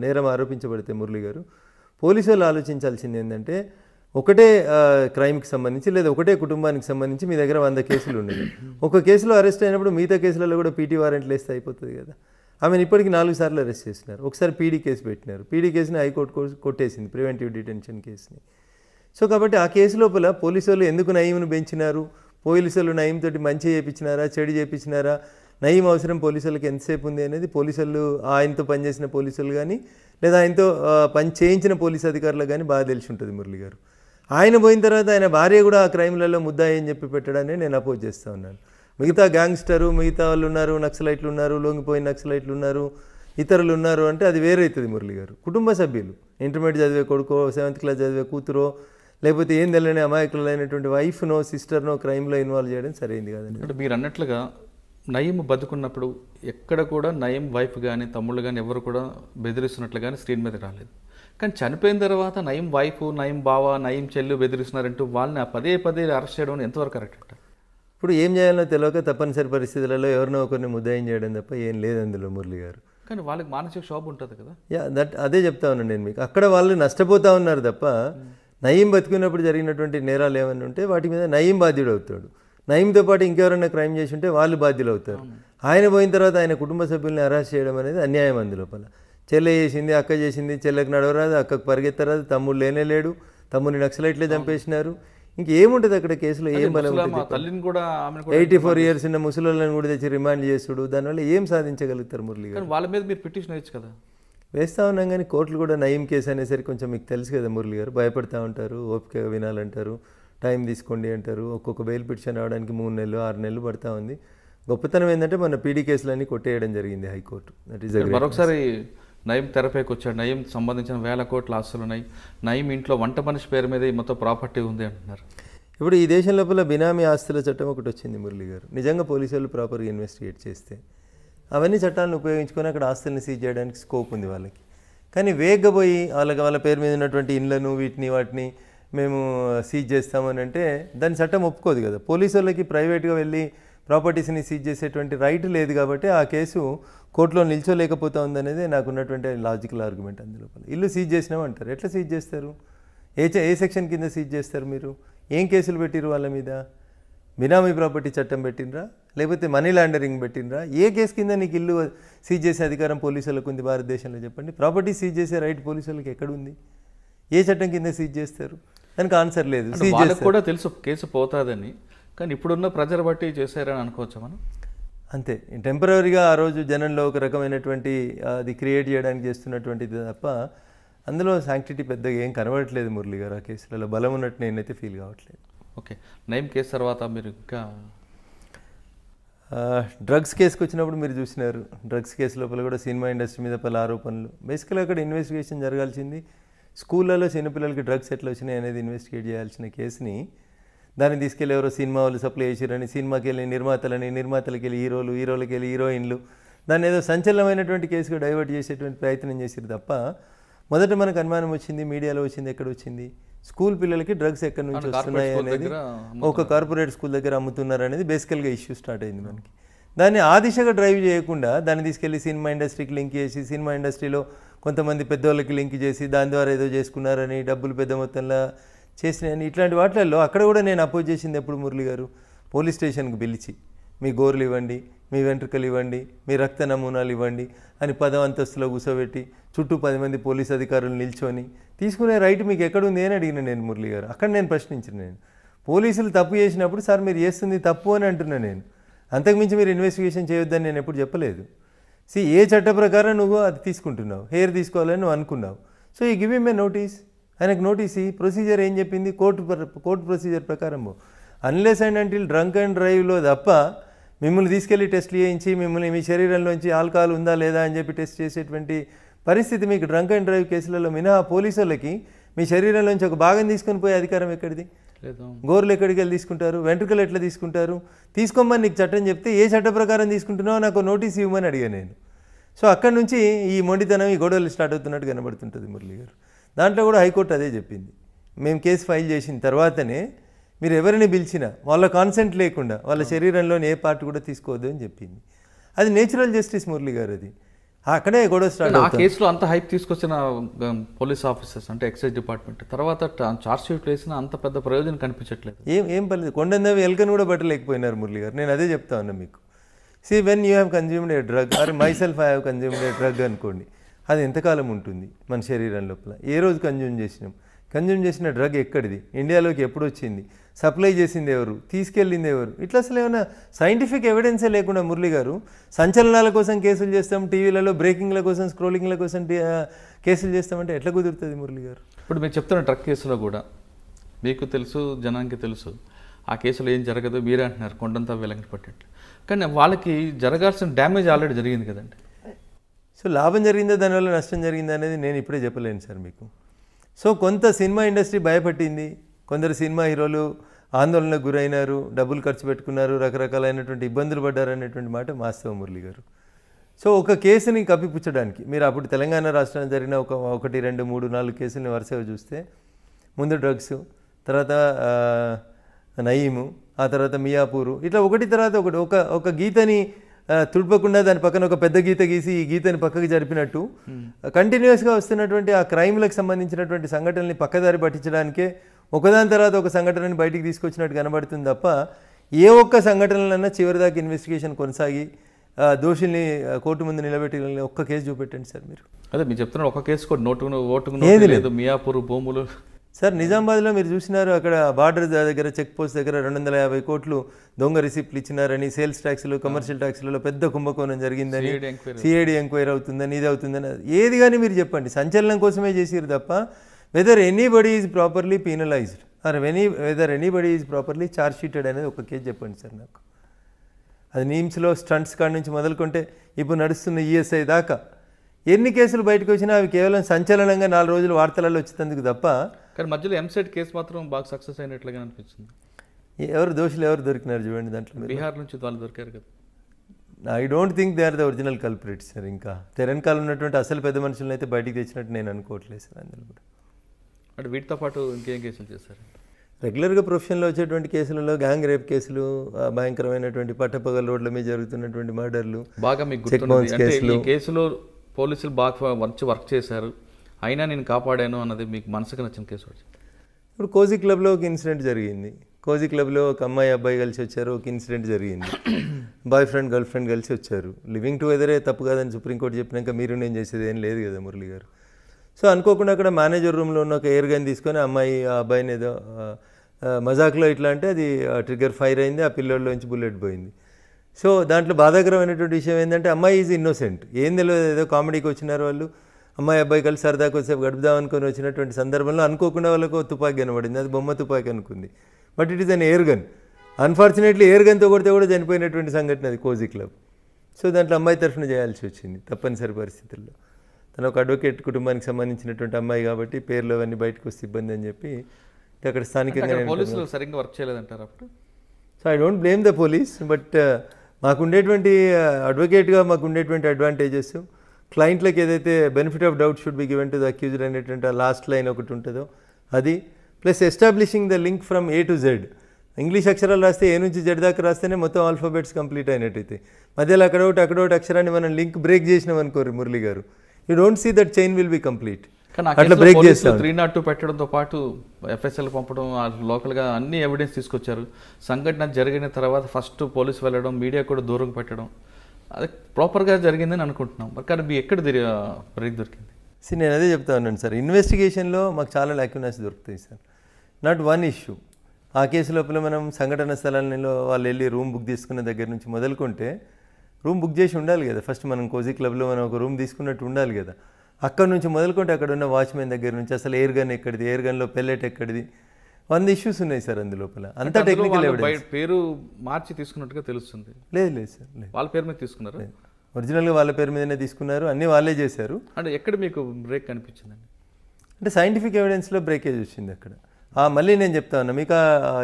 S2: నేరం ఆరోపించబడితే మురళి గారు పోలీసులు ఆలోచించాల్సింది ఏంటంటే ఒకటే క్రైమ్కి సంబంధించి లేదా ఒకటే కుటుంబానికి సంబంధించి మీ దగ్గర వంద కేసులు ఉండేవి ఒక కేసులో అరెస్ట్ అయినప్పుడు మిగతా కేసులలో కూడా పీటీ వారెంట్లు వేస్తే అయిపోతుంది కదా ఆమెను ఇప్పటికి నాలుగు సార్లు అరెస్ట్ చేసినారు ఒకసారి పీడీ కేసు పెట్టినారు పీడీ కేసుని హైకోర్టు కొట్టేసింది ప్రివెంటివ్ డిటెన్షన్ కేసుని సో కాబట్టి ఆ కేసు లోపల పోలీసు వాళ్ళు ఎందుకు నయీంను పెంచినారు పోలీసులు తోటి మంచి చేయించినారా చెడు చేయించినారా నయీం అవసరం పోలీసులకు ఎంతసేపు ఉంది అనేది పోలీసులు ఆయనతో పనిచేసిన పోలీసులు కానీ లేదా ఆయనతో పని చేయించిన పోలీసు అధికారులకు కానీ బాగా తెలిసి ఉంటుంది మురళి గారు ఆయన పోయిన తర్వాత ఆయన భార్య కూడా ఆ క్రైమ్లలో ముద్దాయని అని చెప్పి పెట్టడాన్ని నేను అపోజ్ చేస్తూ ఉన్నాను మిగతా గ్యాంగ్స్టరు మిగతా వాళ్ళు ఉన్నారు నక్సలైట్లు ఉన్నారు లొంగిపోయిన నక్సలైట్లు ఉన్నారు ఇతరులు ఉన్నారు అంటే అది వేరైతుంది మురళి గారు కుటుంబ సభ్యులు ఇంటర్మీడియట్ చదివే కొడుకో సెవెంత్ క్లాస్ చదివే కూతురో లేకపోతే ఏం తెలియని అమాయకులైనటువంటి వైఫ్నో సిస్టర్నో క్రైమ్లో ఇన్వాల్వ్ చేయడం సరైంది కాదండి అంటే
S1: మీరు అన్నట్లుగా నయం బతుకున్నప్పుడు ఎక్కడ కూడా నయం వైఫ్ కానీ తమ్ముళ్ళు కానీ ఎవరు కూడా బెదిరిస్తున్నట్లు కానీ స్క్రీన్ మీద రాలేదు కానీ చనిపోయిన తర్వాత నయం వైఫ్ నయం బావ నయం చెల్లు బెదిరిస్తున్నారంటూ వాళ్ళని పదే పదే అరెస్ట్ చేయడం ఎంతవరకు కరెక్ట్ అంటారు
S2: ఇప్పుడు ఏం చేయాలో తెలియక తప్పనిసరి పరిస్థితులలో ఎవరినో ఒకరిని ముద్దాయం చేయడం తప్ప ఏం లేదు అందులో మురళి గారు
S1: కానీ వాళ్ళకి మానసిక షాప్ ఉంటుంది
S2: కదా యా దట్ అదే చెప్తా ఉన్నాను నేను మీకు అక్కడ వాళ్ళు నష్టపోతా ఉన్నారు తప్ప నయం బతికున్నప్పుడు జరిగినటువంటి నేరాలు ఏమైనా ఉంటే వాటి మీద నయం బాధ్యుడు అవుతాడు నయంతో పాటు ఇంకెవరైనా క్రైమ్ చేసి ఉంటే వాళ్ళు బాధ్యులు అవుతారు ఆయన పోయిన తర్వాత ఆయన కుటుంబ సభ్యుల్ని అరెస్ట్ చేయడం అనేది అన్యాయం అందులోపల చెల్లె చేసింది అక్క చేసింది చెల్లెకి నడవరాదు అక్కకు పరిగెత్తరాదు తమ్ముడు లేనే లేడు తమ్ముడిని నక్సలైట్లే చంపేసినారు ఇంకేముంటుంది అక్కడ కేసులో ఏం బలం తల్లిని కూడా ఎయిటీ ఫోర్ ఇయర్స్ ఉన్న ముసలిళ్ళని కూడా తెచ్చి రిమాండ్ చేసుడు దానివల్ల ఏం సాధించగలుగుతారు మురళి గారు
S1: వాళ్ళ మీద మీరు పిటిషన్ వేయచ్చు కదా
S2: వేస్తూ ఉన్నాం కానీ కోర్టులు కూడా నయం కేసు అనేసరికి కొంచెం మీకు తెలుసు కదా మురళి గారు భయపడతా ఉంటారు ఓపిక వినాలంటారు టైం తీసుకోండి అంటారు ఒక్కొక్క బెయిల్ పిటిషన్ రావడానికి మూడు నెలలు ఆరు నెలలు పడతా ఉంది గొప్పతనం ఏంటంటే మన పీడీ కేసులన్నీ కొట్టేయడం జరిగింది హైకోర్టు దట్ ఈస్ మరొకసారి
S1: నయం తెరపైకి వచ్చాడు నయం సంబంధించిన వేల కోట్ల ఆస్తులు ఉన్నాయి నయం ఇంట్లో వంట మనిషి పేరు మీద ఈ మొత్తం ప్రాపర్టీ
S2: ఉంది అంటున్నారు ఇప్పుడు ఈ దేశం లోపల బినామీ ఆస్తుల చట్టం ఒకటి వచ్చింది మురళి గారు నిజంగా పోలీసు వాళ్ళు ప్రాపర్గా ఇన్వెస్టిగేట్ చేస్తే అవన్నీ చట్టాలను ఉపయోగించుకొని అక్కడ ఆస్తుల్ని సీజ్ చేయడానికి స్కోప్ ఉంది వాళ్ళకి కానీ వేగ్గా పోయి వాళ్ళకి వాళ్ళ పేరు మీద ఉన్నటువంటి ఇండ్లను వీటిని వాటిని మేము సీజ్ చేస్తామని అంటే దాని చట్టం ఒప్పుకోదు కదా పోలీసు వాళ్ళకి ప్రైవేట్గా వెళ్ళి ప్రాపర్టీస్ని సీజ్ చేసేటువంటి రైట్ లేదు కాబట్టి ఆ కేసు కోర్టులో నిల్చోలేకపోతా ఉందనేది ఉన్నటువంటి లాజికల్ ఆర్గ్యుమెంట్ అందులో ఇల్లు సీజ్ చేసినామంటారు ఎట్లా సీజ్ చేస్తారు ఏ ఏ సెక్షన్ కింద సీజ్ చేస్తారు మీరు ఏం కేసులు పెట్టిరు వాళ్ళ మీద మినామీ ప్రాపర్టీ చట్టం పెట్టినరా లేకపోతే మనీ లాండరింగ్ పెట్టినరా ఏ కేసు కింద నీకు ఇల్లు సీజ్ చేసే అధికారం పోలీసులకు ఉంది భారతదేశంలో చెప్పండి ప్రాపర్టీ సీజ్ చేసే రైట్ పోలీసులకు ఎక్కడుంది ఏ చట్టం కింద సీజ్ చేస్తారు దానికి ఆన్సర్ లేదు సీజ్ కూడా
S1: తెలుసు కేసు పోతుందని కానీ ఇప్పుడున్న ప్రజలు బట్టి చేశారని అనుకోవచ్చు మనం
S2: అంతే టెంపరీగా ఆ రోజు జనంలో ఒక రకమైనటువంటి అది క్రియేట్ చేయడానికి చేస్తున్నటువంటిది తప్ప అందులో శాంక్టిటీ పెద్దగా ఏం కనబడట్లేదు మురళి గారు ఆ కేసులలో బలం ఉన్నట్టు నేనైతే ఫీల్ కావట్లేదు
S1: ఓకే నైమ్ కేసు తర్వాత మీరు ఇంకా
S2: డ్రగ్స్ కేసుకు వచ్చినప్పుడు మీరు చూసినారు డ్రగ్స్ కేసు లోపల కూడా సినిమా ఇండస్ట్రీ మీద పలు ఆరోపణలు బేసికల్గా అక్కడ ఇన్వెస్టిగేషన్ జరగాల్సింది స్కూళ్ళలో చిన్నపిల్లలకి డ్రగ్స్ ఎట్లా వచ్చినాయి అనేది ఇన్వెస్టిగేట్ చేయాల్సిన కేసుని దాన్ని తీసుకెళ్ళి ఎవరో సినిమా వాళ్ళు సప్లై చేసిరని సినిమాకి వెళ్ళి నిర్మాతలని నిర్మాతలకి వెళ్ళి హీరోలు హీరోలకి వెళ్ళి హీరోయిన్లు దాన్ని ఏదో సంచలనమైనటువంటి కేసుకు డైవర్ట్ చేసేటువంటి ప్రయత్నం చేసారు తప్ప మొదట మనకు అనుమానం వచ్చింది మీడియాలో వచ్చింది ఎక్కడ వచ్చింది స్కూల్ పిల్లలకి డ్రగ్స్ ఎక్కడి నుంచి వస్తున్నాయి అనేది ఒక కార్పొరేట్ స్కూల్ దగ్గర అమ్ముతున్నారు అనేది బేసికల్గా ఇష్యూ స్టార్ట్ అయింది మనకి దాన్ని ఆ దిశగా డ్రైవ్ చేయకుండా దాన్ని తీసుకెళ్ళి సినిమా ఇండస్ట్రీకి లింక్ చేసి సినిమా ఇండస్ట్రీలో కొంతమంది పెద్దవాళ్ళకి లింక్ చేసి దాని ద్వారా ఏదో చేసుకున్నారని డబ్బులు పెద్ద మొత్తంలో చేసినాయని ఇట్లాంటి వాటిలలో అక్కడ కూడా నేను అపోజ్ చేసింది ఎప్పుడు మురళి గారు పోలీస్ స్టేషన్కి పిలిచి మీ గోర్లు ఇవ్వండి మీ వెంట్రుకలు ఇవ్వండి మీ రక్త నమూనాలు ఇవ్వండి అని పదవ అంతస్తులో కూర్చోబెట్టి చుట్టూ పది మంది పోలీస్ అధికారులు నిల్చొని తీసుకునే రైట్ మీకు ఎక్కడుంది అని అడిగిన నేను మురళి గారు అక్కడ నేను ప్రశ్నించిన నేను పోలీసులు తప్పు చేసినప్పుడు సార్ మీరు చేస్తుంది తప్పు అని అంటున్నాను నేను అంతకుమించి మీరు ఇన్వెస్టిగేషన్ చేయొద్దని నేను ఎప్పుడు చెప్పలేదు సి ఏ చట్ట ప్రకారం నువ్వు అది తీసుకుంటున్నావు హెయిర్ తీసుకోవాలని నువ్వు అనుకున్నావు సో ఈ గివ్ ఇమ్ ఏ నోటీస్ ఆయనకు నోటీస్ ప్రొసీజర్ ఏం చెప్పింది కోర్టు కోర్టు ప్రొసీజర్ ప్రకారము unless and until drunk and డ్రైవ్లో తప్ప మిమ్మల్ని తీసుకెళ్లి టెస్ట్ చేయించి మిమ్మల్ని మీ శరీరంలోంచి ఆల్కహాల్ ఉందా లేదా అని చెప్పి టెస్ట్ చేసేటువంటి పరిస్థితి మీకు డ్రంక్ అండ్ డ్రైవ్ కేసులలో మినహా పోలీసులకి మీ శరీరంలోంచి ఒక భాగం తీసుకొని పోయే అధికారం ఎక్కడిది గోర్లు ఎక్కడికి వెళ్ళి తీసుకుంటారు వెంట్రుకలు ఎట్లా తీసుకుంటారు తీసుకోమని నీకు చట్టం చెప్తే ఏ చట్ట ప్రకారం తీసుకుంటున్నావు నాకు నోటీస్ ఇవ్వమని అడిగాను నేను సో అక్కడి నుంచి ఈ మొండితనం ఈ గొడవలు స్టార్ట్ అవుతున్నట్టు కనబడుతుంటుంది మురళి గారు దాంట్లో కూడా హైకోర్టు అదే చెప్పింది మేము కేసు ఫైల్ చేసిన తర్వాతనే మీరు ఎవరిని పిలిచినా వాళ్ళ కాన్సెంట్ లేకుండా వాళ్ళ శరీరంలోని ఏ పార్ట్ కూడా తీసుకోవద్దు అని చెప్పింది అది నేచురల్ జస్టిస్ మురళి గారు అది అక్కడే గొడవ స్టార్ట్ ఆ కేసులో
S1: అంత హైప్ తీసుకొచ్చిన పోలీస్ ఆఫీసర్స్ అంటే ఎక్సైజ్ డిపార్ట్మెంట్ తర్వాత చార్జ్ షీట్ వేసిన అంత పెద్ద ప్రయోజనం
S2: కనిపించట్లేదు ఏం ఏం పర్లేదు కొండందవి ఎల్కన్ కూడా బట్టలేకపోయినారు మురళి గారు నేను అదే చెప్తా ఉన్నా మీకు see when you have consumed a drug or myself I have consumed a drug అనుకోండి అది ఎంతకాలం ఉంటుంది మన శరీరం లోపల ఏ రోజు కన్జ్యూమ్ చేసినాం కన్జ్యూమ్ చేసిన డ్రగ్ ఎక్కడిది ఇండియాలోకి ఎప్పుడు వచ్చింది సప్లై చేసింది ఎవరు తీసుకెళ్ళింది ఎవరు ఇట్లా అసలు ఏమైనా సైంటిఫిక్ ఎవిడెన్సే లేకుండా మురళి గారు సంచలనాల కోసం కేసులు చేస్తాం టీవీలలో బ్రేకింగ్ల కోసం స్క్రోలింగ్ల కోసం కేసులు చేస్తామంటే ఎట్లా కుదురుతుంది మురళి గారు
S1: ఇప్పుడు మీరు చెప్తున్న డ్రగ్ కేసులో కూడా మీకు తెలుసు జనానికి తెలుసు ఆ కేసులో ఏం జరగదు మీరే అంటున్నారు కొండంతా వెలంకి కానీ
S2: వాళ్ళకి జరగాల్సిన డ్యామేజ్ ఆల్రెడీ జరిగింది కదండి సో లాభం జరిగిందా దానివల్ల నష్టం జరిగిందా అనేది నేను ఇప్పుడే చెప్పలేను సార్ మీకు సో కొంత సినిమా ఇండస్ట్రీ భయపట్టింది కొందరు సినిమా హీరోలు ఆందోళనకు గురైనారు డబ్బులు ఖర్చు పెట్టుకున్నారు రకరకాలైనటువంటి ఇబ్బందులు పడ్డారు అనేటువంటి మాట మాస్తవ మురళి గారు సో ఒక కేసుని కప్పిపుచ్చడానికి మీరు అప్పుడు తెలంగాణ రాష్ట్రానికి జరిగిన ఒక ఒకటి రెండు మూడు నాలుగు కేసుల్ని వరుసగా చూస్తే ముందు డ్రగ్స్ తర్వాత నయీము ఆ తర్వాత మియాపూరు ఇట్లా ఒకటి తర్వాత ఒకటి ఒక ఒక గీతని తుడిపకుండా దాని పక్కన ఒక పెద్ద గీత గీసి ఈ గీతని పక్కకు జరిపినట్టు కంటిన్యూస్గా hmm. వస్తున్నటువంటి ఆ క్రైమ్లకు సంబంధించినటువంటి సంఘటనల్ని పక్కదారి పట్టించడానికే ఒకదాని తర్వాత ఒక సంఘటనని బయటికి తీసుకొచ్చినట్టు కనబడుతుంది తప్ప ఏ ఒక్క సంఘటనలన్నా చివరిదాకా ఇన్వెస్టిగేషన్ కొనసాగి దోషుల్ని కోర్టు ముందు నిలబెట్టి ఒక్క కేసు చూపెట్టండి సార్ మీరు
S1: అదే మీరు చెప్తున్నారు ఒక కేసు కూడా నోటు ఓటుకు లేదు మియాపూర్ భూములు
S2: సార్ నిజామాబాద్లో మీరు చూసినారు అక్కడ బార్డర్ దగ్గర చెక్ పోస్ట్ దగ్గర రెండు వందల యాభై కోట్లు దొంగ రిసిప్ట్లు ఇచ్చినారని సేల్స్ ట్యాక్స్లు కమర్షియల్ ట్యాక్స్లలో పెద్ద కుంభకోణం జరిగిందని సిఐడి ఎంక్వైరీ అవుతుందని ఇది అవుతుందని ఏది కానీ మీరు చెప్పండి సంచలనం కోసమే చేసారు తప్ప whether anybody is properly penalised or any whether anybody is properly charge sheeted అనేది ఒక కేసు చెప్పండి సార్ నాకు అది నీమ్స్లో స్టంట్స్ కాడ నుంచి మొదలుకుంటే ఇప్పుడు నడుస్తున్న ఈఎస్ఐ e దాకా ఎన్ని కేసులు బయటకు వచ్చినా అవి కేవలం సంచలనంగా నాలుగు రోజులు వార్తలలో వచ్చేందుకు తప్ప
S1: కానీ మధ్యలో ఎంసెట్ కేసు మాత్రం బాగా సక్సెస్ అయినట్లుగా అనిపించింది
S2: ఎవరు దోషులు ఎవరు దొరికినారు చూడండి దాంట్లో బీహార్
S1: నుంచి వాళ్ళు దొరికారు కదా
S2: I don't think they are the original culprits sir ఇంకా తెరంకాల ఉన్నటువంటి అసలు పెద్ద మనుషులను అయితే బయటికి తెచ్చినట్టు నేను అనుకోవట్లేదు సార్ అందులో కూడా
S1: అంటే వీటితో పాటు ఇంకేం కేసులు చేశారు
S2: రెగ్యులర్గా ప్రొఫెషన్లో వచ్చేటువంటి కేసులలో గ్యాంగ్ రేప్ కేసులు భయంకరమైనటువంటి పట్టపగల రోడ్ల మీద జరుగుతున్నటువంటి మర్డర్లు బాగా మీకు
S1: కేసులో పోలీసులు బాగా మంచి వర్క్ చేశారు అయినా నేను కాపాడాను అన్నది మీకు మనసుకు నచ్చిన కేసు
S2: ఇప్పుడు కోజీ క్లబ్లో ఒక ఇన్సిడెంట్ జరిగింది కోజీ క్లబ్లో ఒక అమ్మాయి అబ్బాయి కలిసి వచ్చారు ఒక ఇన్సిడెంట్ జరిగింది బాయ్ ఫ్రెండ్ గర్ల్ ఫ్రెండ్ కలిసి వచ్చారు లివింగ్ టుగెదరే తప్పు కాదని సుప్రీంకోర్టు చెప్పినాక మీరు నేను చేసేది ఏం లేదు కదా మురళి గారు సో అనుకోకుండా అక్కడ మేనేజర్ రూమ్లో ఉన్న ఒక ఎయిర్ గన్ తీసుకొని అమ్మాయి ఆ అబ్బాయిని ఏదో మజాక్లో ఇట్లా అంటే అది ట్రిగర్ ఫైర్ అయింది ఆ పిల్లల్లోంచి బుల్లెట్ పోయింది సో దాంట్లో బాధాకరమైనటువంటి విషయం ఏంటంటే అమ్మాయి ఈజ్ ఇన్నోసెంట్ ఏం తెలియదు ఏదో కామెడీకి వచ్చినారు వాళ్ళు అమ్మాయి అబ్బాయి కలిసి సరదా కొద్దిసేపు గడుపుదాం అనుకుని వచ్చినటువంటి సందర్భంలో అనుకోకుండా వాళ్ళకు తుపాకీ కనబడింది అది బొమ్మ తుపాకీ అనుకుంది but it is an air gun unfortunately air గన్తో కొడితే కూడా చనిపోయినటువంటి సంఘటన అది కోజీ క్లబ్ సో దాంట్లో అమ్మాయి తరఫున చేయాల్సి వచ్చింది తప్పనిసరి పరిస్థితుల్లో తను ఒక అడ్వకేట్ కుటుంబానికి సంబంధించినటువంటి అమ్మాయి కాబట్టి పేర్లు అవన్నీ బయటకు వస్తే ఇబ్బంది అని చెప్పి అక్కడ స్థానికంగా పోలీసులు
S1: సరిగ్గా వర్క్ చేయలేదంటారు అప్పుడు
S2: so I don't blame the police but మాకుండేటువంటి అడ్వకేట్గా ఉండేటువంటి అడ్వాంటేజెస్ క్లయింట్లకు ఏదైతే benefit of doubt should be given to the accuser అనేటువంటి లాస్ట్ లైన్ ఒకటి ఉంటుందో అది plus establishing the link from A to Z English అక్షరాలు రాస్తే ఏ నుంచి జెడ్ దాకా రాస్తేనే మొత్తం ఆల్ఫాబెట్స్ కంప్లీట్ అయినట్టయితే మధ్యలో అక్కడ ఒకటి అక్కడ ఒకటి అక్షరాన్ని మనం లింక్ బ్రేక్ చేసినాం అనుకోరు Murali garu you don't see that chain will be complete అట్లా బ్రేక్ చేస్తాం
S1: త్రీ నాట్ టూ పెట్టడంతో పాటు ఎఫ్ఎస్ఎల్ పంపడం లోకల్గా అన్ని ఎవిడెన్స్ తీసుకొచ్చారు సంఘటన జరిగిన తర్వాత ఫస్ట్ పోలీసు వెళ్ళడం మీడియా కూడా దూరం
S2: పెట్టడం అది ప్రాపర్గా జరిగిందని అనుకుంటున్నాం మరి మీ ఎక్కడ బ్రేక్ దొరికింది సార్ నేను అదే చెప్తా ఉన్నాను సార్ ఇన్వెస్టిగేషన్లో మాకు చాలా లాక్యునాస్ దొరుకుతాయి సార్ నాట్ వన్ ఇష్యూ ఆ కేసు లోపల మనం సంఘటన స్థలంలో వాళ్ళు వెళ్ళి రూమ్ బుక్ తీసుకున్న దగ్గర నుంచి మొదలుకుంటే రూమ్ బుక్ చేసి ఉండాలి కదా ఫస్ట్ మనం కోజీ క్లబ్లో మనం ఒక రూమ్ తీసుకున్నట్టు ఉండాలి కదా అక్కడ నుంచి మొదలుకుంటే అక్కడ ఉన్న వాచ్మెన్ దగ్గర నుంచి అసలు ఎయిర్ గన్ ఎక్కడిది ఎయిర్ గన్లో పెల్లెట్ ఎక్కడిది వంద ఇష్యూస్ ఉన్నాయి సార్ అందు లోపల అంత టెక్నికల్
S1: పేరు మార్చి తీసుకున్నట్టుగా తెలుస్తుంది లేదు లేదు సార్ లేదు వాళ్ళ పేరు మీద తీసుకున్నారు
S2: ఒరిజినల్గా వాళ్ళ పేరు మీదనే తీసుకున్నారు అన్ని వాళ్ళే చేశారు
S1: అంటే ఎక్కడ మీకు బ్రేక్ కనిపించిందండి
S2: అంటే సైంటిఫిక్ ఎవిడెన్స్లో బ్రేకేజ్ వచ్చింది అక్కడ మళ్ళీ నేను చెప్తా ఉన్నా మీకు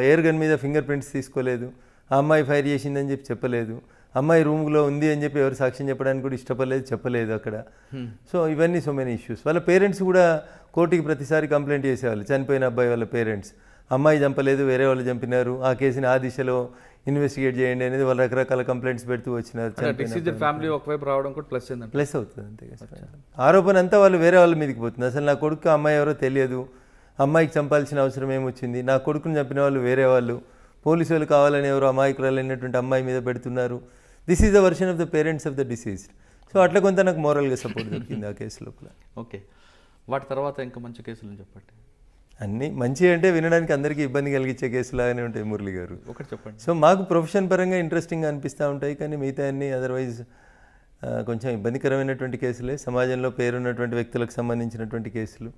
S2: ఎయిర్ గన్ మీద ఫింగర్ ప్రింట్స్ తీసుకోలేదు ఆ అమ్మాయి ఫైర్ చేసిందని చెప్పి చెప్పలేదు అమ్మాయి రూమ్లో ఉంది అని చెప్పి ఎవరు సాక్ష్యం చెప్పడానికి కూడా ఇష్టపడలేదు చెప్పలేదు అక్కడ సో ఇవన్నీ సో మెనీ ఇష్యూస్ వాళ్ళ పేరెంట్స్ కూడా కోర్టుకి ప్రతిసారి కంప్లైంట్ చేసేవాళ్ళు చనిపోయిన అబ్బాయి వాళ్ళ పేరెంట్స్ అమ్మాయి చంపలేదు వేరే వాళ్ళు చంపినారు ఆ కేసుని ఆ దిశలో ఇన్వెస్టిగేట్ చేయండి అనేది వాళ్ళు రకరకాల కంప్లైంట్స్ పెడుతూ వచ్చినారు ఫ్యామిలీ ఒకవైపు రావడం కూడా ప్లస్ ప్లస్ అవుతుంది అంతే ఆరోపణ అంతా వాళ్ళు వేరే వాళ్ళ మీదకి పోతుంది అసలు నా కొడుకు అమ్మాయి ఎవరో తెలియదు అమ్మాయికి చంపాల్సిన అవసరం ఏమొచ్చింది నా కొడుకుని చంపిన వాళ్ళు వేరే వాళ్ళు పోలీసు వాళ్ళు కావాలని ఎవరు అమాయకురాలైనటువంటి అమ్మాయి మీద పెడుతున్నారు this is the version of the parents of the deceased so అట్లా కొంత నాకు మోరల్గా సపోర్ట్ దొరికింది ఆ కేసులో
S1: ఓకే వాటి తర్వాత ఇంకా మంచి కేసులు చెప్పండి
S2: అన్నీ మంచి అంటే వినడానికి అందరికీ ఇబ్బంది కలిగించే కేసులాగానే ఉంటాయి మురళి గారు ఒకటి చెప్పండి సో మాకు ప్రొఫెషన్ పరంగా ఇంట్రెస్టింగ్ అనిపిస్తూ ఉంటాయి కానీ మిగతా అన్నీ అదర్వైజ్ కొంచెం ఇబ్బందికరమైనటువంటి కేసులే సమాజంలో పేరున్నటువంటి వ్యక్తులకు సంబంధించినటువంటి కేసులు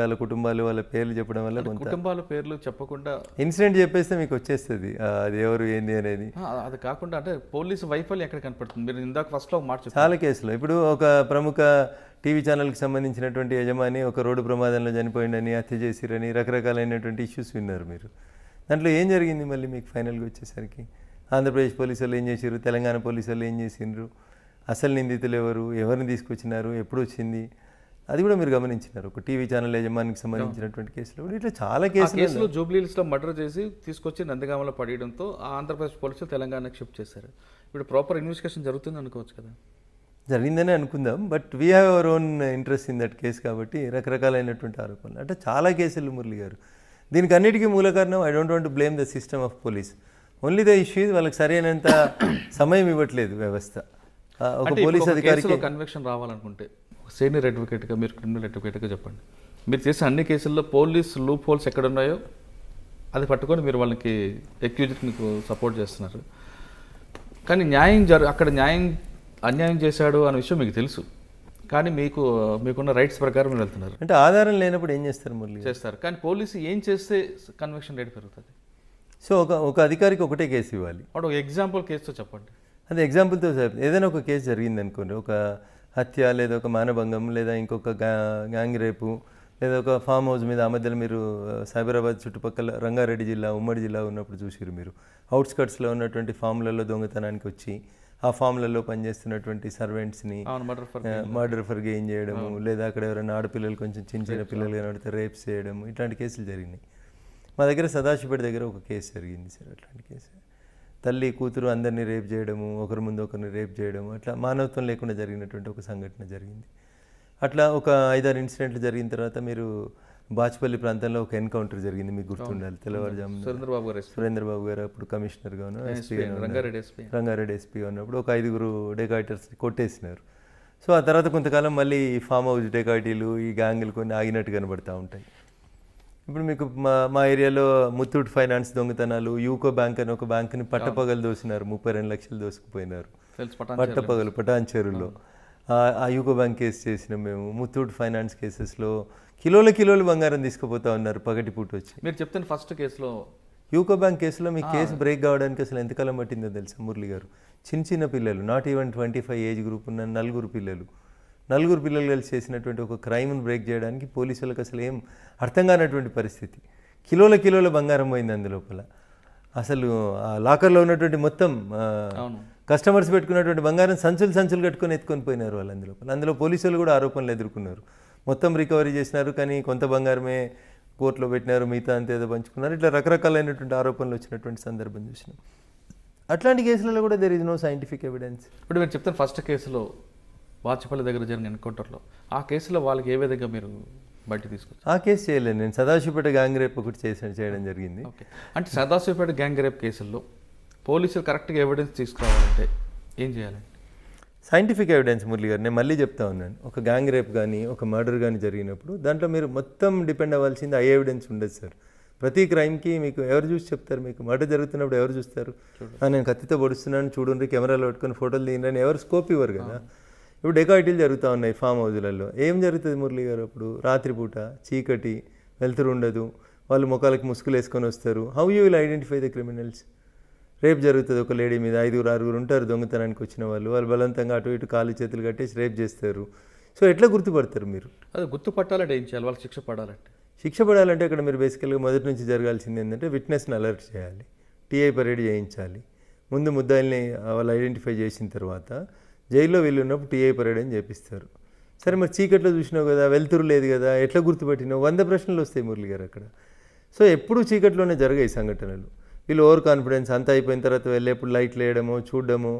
S2: వాళ్ళ కుటుంబాలు వాళ్ళ పేర్లు చెప్పడం వల్ల కుటుంబాల
S1: పేర్లు చెప్పకుండా
S2: ఇన్సిడెంట్ చెప్పేస్తే మీకు వచ్చేస్తుంది అది ఎవరు ఏంది అనేది
S1: అది కాకుండా అంటే పోలీసు వైఫల్యం ఎక్కడ కనపడుతుంది మీరు ఇందాక ఫస్ట్లో మార్చు చాలా
S2: కేసులు ఇప్పుడు ఒక ప్రముఖ టీవీ ఛానల్కి సంబంధించినటువంటి యజమాని ఒక రోడ్డు ప్రమాదంలో చనిపోయిందని హత్య చేసిరని రకరకాలైనటువంటి ఇష్యూస్ విన్నారు మీరు దాంట్లో ఏం జరిగింది మళ్ళీ మీకు ఫైనల్గా వచ్చేసరికి ఆంధ్రప్రదేశ్ పోలీసులు ఏం చేశారు తెలంగాణ పోలీసులు ఏం చేసిండ్రు అసలు నిందితులు ఎవరు ఎవరిని తీసుకొచ్చినారు ఎప్పుడు వచ్చింది అది కూడా మీరు గమనించినారు ఒక టీవీ ఛానల్ యజమానికి సంబంధించినటువంటి కేసులు ఇట్లా చాలా కేసులు
S1: జూబ్లీహిల్స్లో మర్డర్ చేసి తీసుకొచ్చి నందగామలో పడేయడంతో ఆంధ్రప్రదేశ్ పోలీసులు తెలంగాణకు షిఫ్ట్ చేశారు ఇప్పుడు ప్రాపర్ ఇన్వెస్టిగేషన్ జరుగుతుంది అనుకోవచ్చు కదా
S2: జరిగిందనే అనుకుందాం but we have our own interest in that case కాబట్టి రకరకాలైనటువంటి ఆరోపణలు అంటే చాలా కేసులు మురళి గారు దీనికి అన్నిటికీ మూల కారణం I don't want blame the system of police only the issue వాళ్ళకి సరైనంత సమయం ఇవ్వట్లేదు వ్యవస్థ ఒక పోలీస్ అధికారికి కన్వెక్షన్ రావాలనుకుంటే సీనియర్ అడ్వకేట్గా
S1: మీరు క్రిమినల్ అడ్వకేట్గా చెప్పండి మీరు చేసిన అన్ని కేసుల్లో పోలీస్ లూప్ హోల్స్ ఎక్కడ ఉన్నాయో అది పట్టుకొని మీరు వాళ్ళకి ఎక్యూజ్కి మీకు సపోర్ట్ చేస్తున్నారు కానీ న్యాయం జరు అక్కడ న్యాయం అన్యాయం చేశాడు అనే విషయం మీకు తెలుసు కానీ మీకు మీకున్న
S2: రైట్స్ ప్రకారం వెళ్తున్నారు అంటే ఆధారం లేనప్పుడు ఏం చేస్తారు మురళి చేస్తారు
S1: కానీ పోలీసు ఏం చేస్తే కన్వెక్షన్ రేట్ పెరుగుతుంది
S2: సో ఒక ఒక అధికారికి ఒకటే కేసు ఇవ్వాలి
S1: ఒక ఎగ్జాంపుల్ కేసుతో చెప్పండి
S2: అదే ఎగ్జాంపుల్తో ఏదైనా ఒక కేసు జరిగింది అనుకోండి ఒక హత్య లేదా ఒక మానభంగం లేదా ఇంకొక గ్యాంగ్ రేపు లేదా ఒక ఫామ్ హౌస్ మీద ఆ మధ్యలో మీరు సైబరాబాద్ చుట్టుపక్కల రంగారెడ్డి జిల్లా ఉమ్మడి జిల్లా ఉన్నప్పుడు చూసిరు మీరు అవుట్స్కట్స్లో ఉన్నటువంటి ఫామ్లలో దొంగతనానికి వచ్చి ఆ ఫామ్లలో పనిచేస్తున్నటువంటి సర్వెంట్స్ని మర్డర్ ఫర్ గెయిన్ చేయడము లేదా అక్కడ ఎవరైనా ఆడపిల్లలు కొంచెం చిన్న చిన్న పిల్లలు కనబడితే రేప్స్ చేయడం ఇట్లాంటి కేసులు జరిగినాయి మా దగ్గర సదాశివపేట దగ్గర ఒక కేసు జరిగింది సార్ అట్లాంటి కేసు తల్లి కూతురు అందరినీ రేప్ చేయడము ఒకరి ముందు ఒకరిని రేప్ చేయడము అట్లా మానవత్వం లేకుండా జరిగినటువంటి ఒక సంఘటన జరిగింది అట్లా ఒక ఐదారు ఇన్సిడెంట్లు జరిగిన తర్వాత మీరు బాచ్పల్లి ప్రాంతంలో ఒక ఎన్కౌంటర్ జరిగింది మీకు గుర్తుండాలి తెల్లవారుజాము సురేంద్రబాబు గారు సురేంద్రబాబు గారు అప్పుడు కమిషనర్గా రంగారెడ్డి ఎస్పీ రంగారెడ్డి ఎస్పీగా ఉన్నప్పుడు ఒక ఐదుగురు డెకాయిటర్స్ కొట్టేసినారు సో ఆ తర్వాత కొంతకాలం మళ్ళీ ఫామ్ హౌస్ డెకాయిటీలు ఈ గ్యాంగులు కొన్ని ఆగినట్టు కనబడుతూ ఉంటాయి ఇప్పుడు మీకు మా మా ఏరియాలో ముత్తూట్ ఫైనాన్స్ దొంగతనాలు యూకో బ్యాంక్ అని ఒక బ్యాంక్ని పట్టపగలు దోసినారు ముప్పై రెండు లక్షలు దోసుకుపోయినారు పట్టపగలు పటాన్ చెరువులో ఆ యూకో బ్యాంక్ కేసు చేసినాం మేము ముత్తూట్ ఫైనాన్స్ కేసెస్లో కిలోల కిలోలు బంగారం తీసుకుపోతా ఉన్నారు పగటిపూట వచ్చి
S1: మీరు చెప్తున్న ఫస్ట్ కేసులో
S2: యూకో బ్యాంక్ కేసులో మీ కేసు బ్రేక్ కావడానికి అసలు ఎంతకాలం పట్టిందో తెలుసా మురళి గారు చిన్న చిన్న పిల్లలు not even twenty five age group ఉన్న నలుగురు పిల్లలు నలుగురు పిల్లలు కలిసి చేసినటువంటి ఒక క్రైమ్ను బ్రేక్ చేయడానికి పోలీసులకు అసలు ఏం అర్థం కానటువంటి పరిస్థితి కిలోల కిలోల బంగారం పోయింది అందులోపల అసలు ఆ లాకర్లో ఉన్నటువంటి మొత్తం కస్టమర్స్ పెట్టుకున్నటువంటి బంగారం సంచులు సంచులు కట్టుకొని ఎత్తుకొని పోయినారు వాళ్ళు అందులోపల అందులో పోలీసులు కూడా ఆరోపణలు ఎదుర్కొన్నారు మొత్తం రికవరీ చేసినారు కానీ కొంత బంగారమే కోర్టులో పెట్టినారు మిగతా అంతే ఏదో పంచుకున్నారు ఇట్లా రకరకాలైనటువంటి ఆరోపణలు వచ్చినటువంటి సందర్భం చూసినాం అట్లాంటి కేసులలో కూడా there is no scientific evidence
S1: ఇప్పుడు మీరు చెప్తారు ఫస్ట్ కేసులో వాచపల్లి దగ్గర జరిగిన ఎన్కౌంటర్లో ఆ కేసులో వాళ్ళకి ఏ విధంగా మీరు బయట తీసుకుని
S2: ఆ కేసు చేయలేదు నేను సదాశివపేట గ్యాంగ్ రేప్ ఒకటి చేసాను చేయడం జరిగింది అంటే సదాశివపేట గ్యాంగ్ రేప్ కేసుల్లో పోలీసులు కరెక్ట్గా ఎవిడెన్స్ తీసుకురావాలంటే ఏం చేయాలి సైంటిఫిక్ ఎవిడెన్స్ మురళి గారు నేను మళ్ళీ చెప్తా ఉన్నాను ఒక గ్యాంగ్ రేప్ కానీ ఒక మర్డర్ కానీ జరిగినప్పుడు దాంట్లో మీరు మొత్తం డిపెండ్ అవ్వాల్సింది ఐ ఎవిడెన్స్ ఉండదు సార్ ప్రతి క్రైమ్కి మీకు ఎవరు చూసి చెప్తారు మీకు మర్డర్ జరుగుతున్నప్పుడు ఎవరు చూస్తారు నేను కత్తితో పొడుస్తున్నాను చూడండి కెమెరాలు పెట్టుకుని ఫోటోలు తీయండి ఎవరు స్కోప్ ఇవ్వరు కదా ఇప్పుడు డెకాయిటీలు జరుగుతూ ఉన్నాయి ఫామ్ హౌజులలో ఏం జరుగుతుంది మురళి గారు అప్పుడు రాత్రిపూట చీకటి వెళ్తురు ఉండదు వాళ్ళు ముఖాలకి ముసుగులు వేసుకొని వస్తారు how you will identify the criminals రేపు జరుగుతుంది ఒక లేడీ మీద ఐదుగురు ఆరుగురు ఉంటారు దొంగతనానికి వచ్చిన వాళ్ళు వాళ్ళు బలవంతంగా అటు ఇటు కాలు చేతులు కట్టేసి రేప్ చేస్తారు సో ఎట్లా గుర్తుపడతారు మీరు
S1: అది గుర్తుపట్టాలంటే ఏం చేయాలి వాళ్ళకి శిక్ష పడాలంటే
S2: శిక్ష పడాలంటే ఇక్కడ మీరు బేసికల్గా మొదటి నుంచి జరగాల్సింది ఏంటంటే విట్నెస్ని అలర్ట్ చేయాలి టీఐ పరేడ్ చేయించాలి ముందు ముద్దాయిల్ని వాళ్ళు ఐడెంటిఫై చేసిన తర్వాత జైల్లో వెళ్ళి ఉన్నప్పుడు టీఐ పరేడ్ అని చేపిస్తారు సరే మరి చీకట్లో చూసినావు కదా వెళ్తురు లేదు కదా ఎట్లా గుర్తుపెట్టినావు వంద ప్రశ్నలు వస్తాయి మురళి గారు అక్కడ సో ఎప్పుడూ చీకట్లోనే జరగాయి సంఘటనలు వీళ్ళు ఓవర్ కాన్ఫిడెన్స్ అంతా అయిపోయిన తర్వాత వెళ్ళేప్పుడు లైట్లు వేయడము చూడడము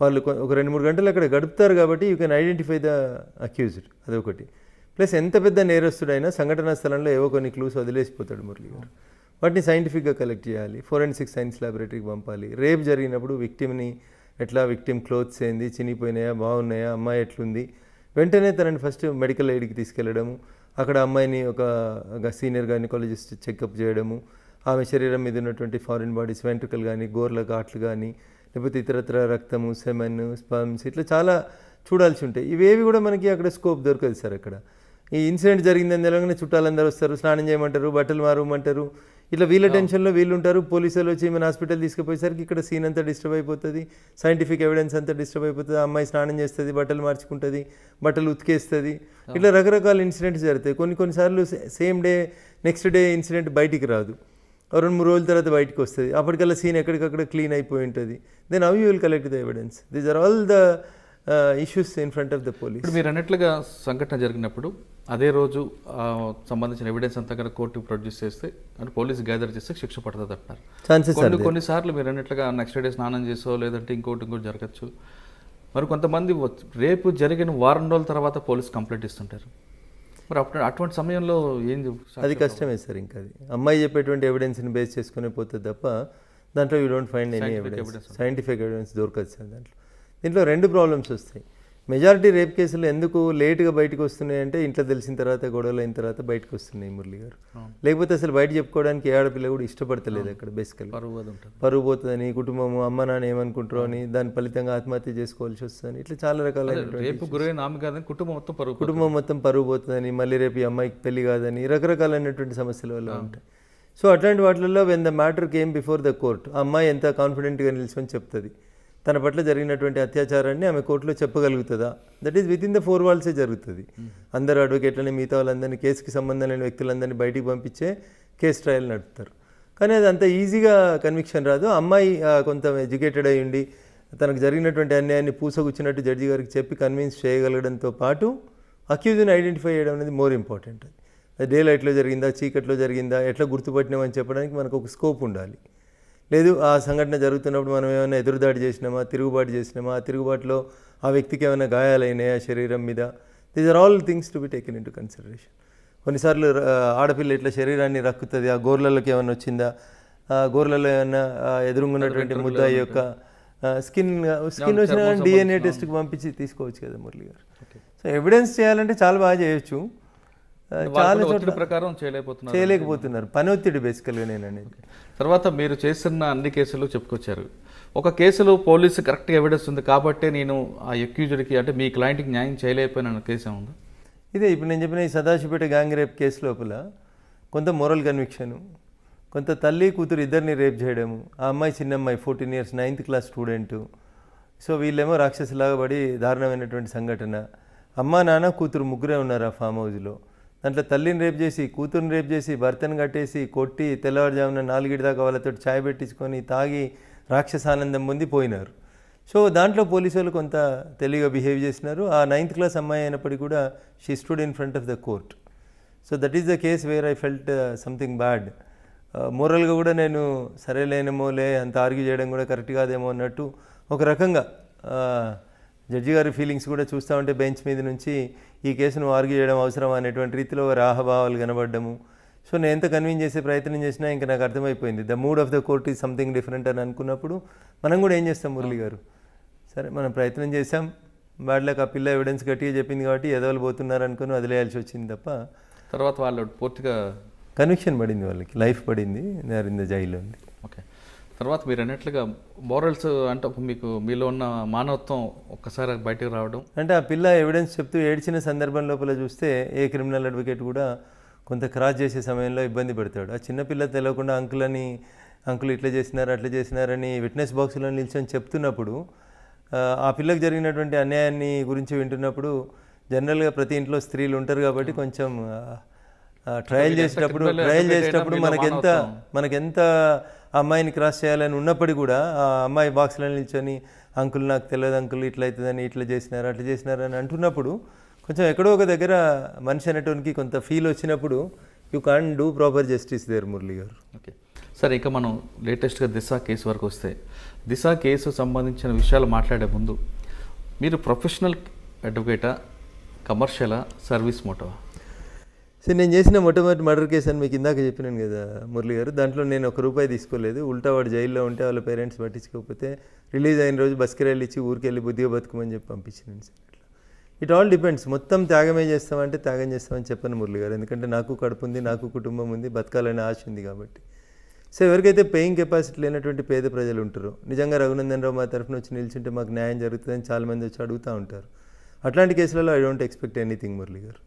S2: వాళ్ళు ఒక రెండు మూడు గంటలు అక్కడ గడుపుతారు కాబట్టి you can identify the accused అదొకటి ప్లస్ ఎంత పెద్ద నేరస్తుడైనా సంఘటనా స్థలంలో ఏవో కొన్ని క్లూస్ వదిలేసిపోతాడు మురళి గారు వాటిని సైంటిఫిక్గా కలెక్ట్ చేయాలి ఫోరెన్సిక్ సైన్స్ ల్యాబొరేటరీకి పంపాలి రేప్ జరిగినప్పుడు విక్టిమ్ని ఎట్లా విక్టిమ్ క్లోత్స్ ఏంది చినిగిపోయినాయా బాగున్నాయా అమ్మాయి ఎట్లుంది వెంటనే తనని ఫస్ట్ మెడికల్ ఎయిడ్కి తీసుకెళ్లడము అక్కడ అమ్మాయిని ఒక సీనియర్ గైనకాలజిస్ట్ చెకప్ చేయడము ఆమె శరీరం మీద ఉన్నటువంటి ఫారిన్ బాడీస్ వెంట్రుకలు కానీ గోర్ల ఘాట్లు కానీ లేకపోతే ఇతరత్ర రక్తము సెమెన్ స్పమ్స్ ఇట్లా చాలా చూడాల్సి ఉంటాయి ఇవేవి కూడా మనకి అక్కడ స్కోప్ దొరకదు సార్ అక్కడ ఈ ఇన్సిడెంట్ జరిగిందని తెలంగాణ చుట్టాలందరూ వస్తారు స్నానం చేయమంటారు బట్టలు మారమంటారు ఇట్లా వీళ్ళ టెన్షన్లో వీళ్ళు ఉంటారు పోలీసులు వచ్చి మన హాస్పిటల్ తీసుకుపోయేసరికి ఇక్కడ సీన్ అంతా డిస్టర్బ్ అయిపోతుంది సైంటిఫిక్ ఎవిడెన్స్ అంతా డిస్టర్బ్ అయిపోతుంది అమ్మాయి స్నానం చేస్తుంది బట్టలు మార్చుకుంటుంది బట్టలు ఉతికేస్తుంది ఇట్లా రకరకాల ఇన్సిడెంట్స్ జరుగుతాయి కొన్ని కొన్నిసార్లు same day next day incident బయటికి రాదు రెండు మూడు రోజుల తర్వాత బయటకు వస్తుంది అప్పటికల్లా సీన్ ఎక్కడికక్కడ క్లీన్ అయిపోయి ఉంటుంది దెన్ అవి will collect the evidence these are all the issues in front of the police ఇప్పుడు
S1: మీరు అన్నట్లుగా సంఘటన జరిగినప్పుడు అదే రోజు సంబంధించిన ఎవిడెన్స్ అంతా కనుక కోర్టు ప్రొడ్యూస్ చేస్తే అంటే పోలీస్ గ్యాదర్ చేస్తే శిక్ష పడుతుంది ఛాన్సెస్ కొన్ని కొన్నిసార్లు మీరు అన్నట్లుగా నెక్స్ట్ డే స్నానం చేసో లేదంటే ఇంకోటి ఇంకోటి జరగచ్చు మరి కొంతమంది రేపు జరిగిన వారం రోజుల తర్వాత పోలీస్ కంప్లైంట్ ఇస్తుంటారు
S2: మరి అప్పుడు అటువంటి సమయంలో ఏం అది కష్టమే సార్ ఇంకా అది అమ్మాయి చెప్పేటువంటి ఎవిడెన్స్ని బేస్ చేసుకునే పోతే తప్ప దాంట్లో you don't find any evidence scientific evidence దొరకదు సార్ దాంట్లో దీంట్లో రెండు ప్రాబ్లమ్స్ వస్తాయి మెజారిటీ రేప్ కేసులు ఎందుకు లేట్గా బయటకు వస్తున్నాయి అంటే ఇంట్లో తెలిసిన తర్వాత గొడవలు అయిన తర్వాత బయటకు వస్తున్నాయి మురళి గారు లేకపోతే అసలు బయట చెప్పుకోవడానికి ఏ ఆడపిల్ల కూడా ఇష్టపడతలేదు అక్కడ బేసికల్ పరువు పోతుందని కుటుంబము అమ్మ నాన్న ఏమనుకుంటారో అని దాని ఫలితంగా ఆత్మహత్య చేసుకోవాల్సి వస్తుందని ఇట్లా చాలా రకాల
S1: కుటుంబం మొత్తం పరువు కుటుంబం
S2: మొత్తం పోతుందని మళ్ళీ రేపు ఈ అమ్మాయికి పెళ్లి కాదని రకరకాలైనటువంటి సమస్యల వల్ల ఉంటాయి సో అట్లాంటి వాటిల్లో when the matter came before the court అమ్మాయి ఎంత కాన్ఫిడెంట్గా అని చెప్తుంది తన పట్ల జరిగినటువంటి అత్యాచారాన్ని ఆమె కోర్టులో చెప్పగలుగుతుందా that is within the four వాల్సే జరుగుతుంది అందరు అడ్వకేట్లని మిగతా వాళ్ళందరినీ కేసుకి సంబంధం లేని వ్యక్తులందరినీ బయటికి పంపించే కేసు ట్రయల్ నడుపుతారు కానీ అది అంత ఈజీగా కన్విక్షన్ రాదు అమ్మాయి కొంత ఎడ్యుకేటెడ్ అయ్యి ఉండి తనకు జరిగినటువంటి అన్యాయాన్ని పూసగుచ్చినట్టు జడ్జి గారికి చెప్పి కన్విన్స్ చేయగలగడంతో పాటు అక్యూజ్ని ఐడెంటిఫై చేయడం అనేది మోర్ ఇంపార్టెంట్ అది డే లైట్లో జరిగిందా చీకట్లో జరిగిందా ఎట్లా గుర్తుపట్టినామని చెప్పడానికి మనకు ఒక స్కోప్ ఉండాలి లేదు ఆ సంఘటన జరుగుతున్నప్పుడు మనం ఏమైనా ఎదురుదాడి చేసినామా తిరుగుబాటు చేసినామా ఆ తిరుగుబాటులో ఆ వ్యక్తికి ఏమైనా గాయాలైనాయా శరీరం మీద these are all things to be taken into consideration కొన్నిసార్లు ఆడపిల్ల ఇట్లా శరీరాన్ని రక్కుతుంది ఆ గోర్లలోకి ఏమైనా వచ్చిందా గోర్లలో ఏమైనా ఎదురుంగున్నటువంటి ముద్ద యొక్క స్కిన్ స్కిన్ వచ్చిన డిఎన్ఏ టెస్ట్కి పంపించి తీసుకోవచ్చు కదా మురళి గారు సో ఎవిడెన్స్ చేయాలంటే చాలా బాగా చేయొచ్చు చాలా చోట్ల ప్రకారం చేయలేకపోతున్నారు చేయలేకపోతున్నారు పని ఒత్తిడి బేసికల్గా నేను అనేది
S1: తర్వాత మీరు చేసిన అన్ని కేసులు చెప్పుకొచ్చారు ఒక కేసులో పోలీసు కరెక్ట్ ఎవిడెన్స్ ఉంది కాబట్టే నేను ఆ ఎక్యూజ్డ్కి అంటే మీ క్లయింట్కి న్యాయం చేయలేకపోయిన కేసు ఉంది
S2: ఇదే ఇప్పుడు నేను చెప్పిన ఈ సదాశివపేట గ్యాంగ్ రేప్ కేసు లోపల కొంత మోరల్ కన్విక్షను కొంత తల్లి కూతురు ఇద్దరిని రేప్ చేయడము ఆ అమ్మాయి చిన్న అమ్మాయి fourteen years ninth class student so వీళ్ళేమో రాక్షసులాగా పడి దారుణమైనటువంటి సంఘటన అమ్మా నాన్న కూతురు ముగ్గురే ఉన్నారు ఆ ఫామ్ హౌస్లో దాంట్లో తల్లిని రేపు చేసి కూతురుని రేపు చేసి భర్తను కట్టేసి కొట్టి తెల్లవారుజామున నాలుగిటి దాకా వాళ్ళతో ఛాయ్ పెట్టించుకొని తాగి రాక్షసానందం ముందు పోయినారు సో దాంట్లో పోలీసు వాళ్ళు కొంత తెలివిగా బిహేవ్ చేసినారు ఆ నైన్త్ క్లాస్ అమ్మాయి అయినప్పటికీ కూడా she stood in front of the court so that is the case where I felt something bad మోరల్గా కూడా నేను సరేలేనేమో లే అంత ఆర్గ్యూ చేయడం కూడా కరెక్ట్ కాదేమో అన్నట్టు ఒక రకంగా uh, జడ్జి గారి ఫీలింగ్స్ కూడా చూస్తూ ఉంటే బెంచ్ మీద నుంచి ఈ కేసును ఆర్గ్యూ చేయడం అవసరం అనేటువంటి రీతిలో రాహభావాలు కనబడ్డము సో నేను ఎంత కన్విన్స్ చేసే ప్రయత్నం చేసినా ఇంకా నాకు అర్థమైపోయింది the mood of the court is something different అని అనుకున్నప్పుడు మనం కూడా ఏం చేస్తాం మురళి గారు సరే మనం ప్రయత్నం చేసాం వాళ్ళకి ఆ పిల్ల ఎవిడెన్స్ గట్టిగా చెప్పింది కాబట్టి ఎదవలు పోతున్నారు అనుకుని వదిలేయాల్సి వచ్చింది తప్ప తర్వాత వాళ్ళు పూర్తిగా కన్విక్షన్ పడింది వాళ్ళకి లైఫ్ పడింది ఇన్ ద జైల్లో ఉంది
S1: తర్వాత మీరు అన్నట్లుగా మోరల్స్ అంటే మీకు మీలో ఉన్న మానవత్వం ఒక్కసారి బయటకు రావడం
S2: అంటే ఆ పిల్ల ఎవిడెన్స్ చెప్తూ ఏడ్చిన సందర్భం లోపల చూస్తే ఏ క్రిమినల్ అడ్వకేట్ కూడా కొంత క్రాస్ చేసే సమయంలో ఇబ్బంది పెడతాడు ఆ చిన్నపిల్ల తెలియకుండా అంకులని అంకులు ఇట్లా చేసినారు అట్లా చేసినారని విట్నెస్ బాక్స్లో నిల్చొని చెప్తున్నప్పుడు ఆ పిల్లకు జరిగినటువంటి అన్యాయాన్ని గురించి వింటున్నప్పుడు జనరల్గా ప్రతి ఇంట్లో స్త్రీలు ఉంటారు కాబట్టి కొంచెం ట్రయల్ చేసేటప్పుడు ట్రయల్ చేసేటప్పుడు మనకెంత మనకెంత అమ్మాయిని క్రాస్ చేయాలని ఉన్నప్పటికీ కూడా ఆ అమ్మాయి బాక్స్లో నిల్చొని అంకుల్ నాకు తెలియదు అంకుల్ ఇట్లా అవుతుందని ఇట్లా చేసినారు అట్లా చేసినారు అని అంటున్నప్పుడు కొంచెం ఎక్కడో ఒక దగ్గర మనిషి అనేటువంటి కొంత ఫీల్ వచ్చినప్పుడు you can do proper justice there Murali garu okay
S1: sir ఇక మనం లేటెస్ట్గా దిశ కేసు వరకు వస్తే దిశ కేసు సంబంధించిన విషయాలు మాట్లాడే ముందు మీరు ప్రొఫెషనల్ అడ్వకేటా కమర్షియలా సర్వీస్ మోటవా
S2: సో నేను చేసిన మొట్టమొదటి మర్డర్ కేసు అని మీకు ఇందాక చెప్పినాను కదా మురళి గారు దాంట్లో నేను ఒక రూపాయి తీసుకోలేదు ఉల్టా వాడు జైల్లో ఉంటే వాళ్ళ పేరెంట్స్ పట్టించుకోకపోతే రిలీజ్ అయిన రోజు బస్కిరాయిలు ఇచ్చి ఊరికెళ్ళి బుద్ధిగా బతుకమని చెప్పి పంపించినాను సార్ ఇట్ ఆల్ డిపెండ్స్ మొత్తం త్యాగమే చేస్తామంటే త్యాగం చేస్తామని చెప్పను మురళి గారు ఎందుకంటే నాకు కడుపు ఉంది నాకు కుటుంబం ఉంది బతకాలనే ఆశ ఉంది కాబట్టి సో ఎవరికైతే పెయింగ్ కెపాసిటీ లేనటువంటి పేద ప్రజలు ఉంటారు నిజంగా రఘునందన్ రావు మా తరఫున వచ్చి నిల్చుంటే మాకు న్యాయం జరుగుతుందని చాలామంది వచ్చి అడుగుతూ ఉంటారు అట్లాంటి కేసులలో I don't expect anything Murali garu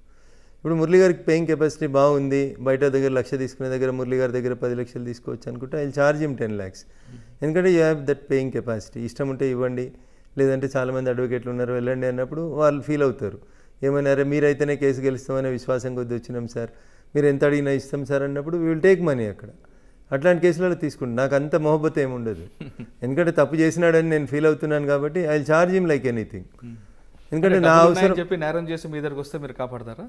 S2: ఇప్పుడు మురళి గారికి కెపాసిటీ బాగుంది బయట దగ్గర లక్ష తీసుకునే దగ్గర మురళి గారి దగ్గర పది లక్షలు తీసుకోవచ్చు అనుకుంటే I charge him ten lakhs ఎందుకంటే you have that paying capacity ఇష్టం ఉంటే ఇవ్వండి లేదంటే చాలామంది అడ్వకేట్లు ఉన్నారు వెళ్ళండి అన్నప్పుడు వాళ్ళు ఫీల్ అవుతారు ఏమైనా అరే మీరైతేనే కేసు గెలుస్తామనే విశ్వాసం కొద్ది వచ్చినాం సార్ మీరు ఎంత అడిగినా ఇస్తాం సార్ అన్నప్పుడు వీ విల్ టేక్ మనీ అక్కడ అట్లాంటి కేసులలో తీసుకుంటు నాకు అంత ఏమి ఏముండదు ఎందుకంటే తప్పు చేసినాడని నేను ఫీల్ అవుతున్నాను కాబట్టి I charge him like anything ఎందుకంటే నా అవసరం
S1: చెప్పి నేరం చేసి మీ దగ్గరకు వస్తే మీరు కాపాడతారా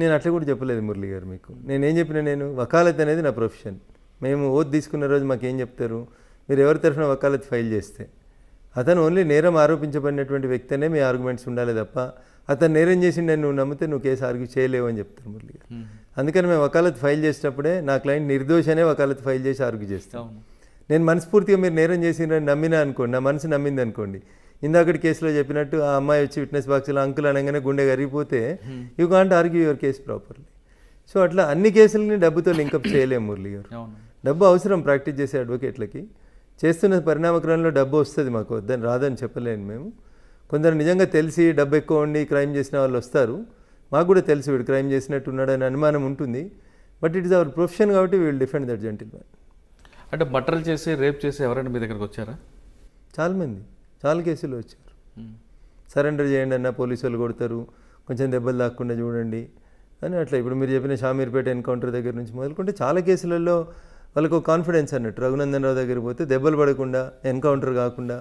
S2: నేను అట్లా కూడా చెప్పలేదు మురళి గారు మీకు నేనేం చెప్పిన నేను వకాలత్ అనేది నా ప్రొఫెషన్ మేము ఓత్ తీసుకున్న రోజు మాకేం చెప్తారు మీరు ఎవరి తరఫున వకాలత్ ఫైల్ చేస్తే అతను ఓన్లీ నేరం ఆరోపించబడినటువంటి వ్యక్తినే మీ ఆర్గ్యుమెంట్స్ ఉండాలి తప్ప అతను నేరం చేసిండే నువ్వు నమ్మితే నువ్వు కేసు ఆర్గ్యూ చేయలేవు అని చెప్తారు మురళి గారు అందుకని మేము వకాలత్ ఫైల్ చేసేటప్పుడే నా క్లయింట్ నిర్దోషనే వకాలత్ ఫైల్ చేసి ఆర్గ్యూ చేస్తాం నేను మనస్ఫూర్తిగా మీరు నేరం చేసిన నమ్మినా అనుకోండి నా మనసు నమ్మింది అనుకోండి ఇందాకటి కేసులో చెప్పినట్టు ఆ అమ్మాయి వచ్చి విట్నెస్ బాక్స్లో అంకుల్ అనగానే గుండె కరిగిపోతే you can't argue your case properly so అట్లా అన్ని కేసులని డబ్బుతో లింకప్ చేయలేము మురళి గారు డబ్బు అవసరం ప్రాక్టీస్ చేసే అడ్వకేట్లకి చేస్తున్న పరిణామక్రమంలో డబ్బు వస్తుంది మాకు వద్దని రాదని చెప్పలేను మేము కొందరు నిజంగా తెలిసి డబ్బు ఎక్కువ ఉండి క్రైమ్ చేసిన వాళ్ళు వస్తారు మాకు కూడా తెలుసు వీడు క్రైమ్ చేసినట్టు ఉన్నాడని అనుమానం ఉంటుంది but it is our profession కాబట్టి వీళ్ళు డిఫెండ్ దట్ జెంటిల్ మ్యాన్
S1: అంటే బట్టలు చేసి రేప్ చేసి ఎవరైనా మీ దగ్గరకు వచ్చారా
S2: చాలామంది చాలా కేసులు వచ్చారు సరెండర్ చేయండి అన్న పోలీసు వాళ్ళు కొడతారు కొంచెం దెబ్బలు తాకుండా చూడండి అని అట్లా ఇప్పుడు మీరు చెప్పిన షామీర్పేట ఎన్కౌంటర్ దగ్గర నుంచి మొదలుకుంటే చాలా కేసులలో వాళ్ళకు కాన్ఫిడెన్స్ అన్నట్టు రఘునందన్ రావు దగ్గర పోతే దెబ్బలు పడకుండా ఎన్కౌంటర్ కాకుండా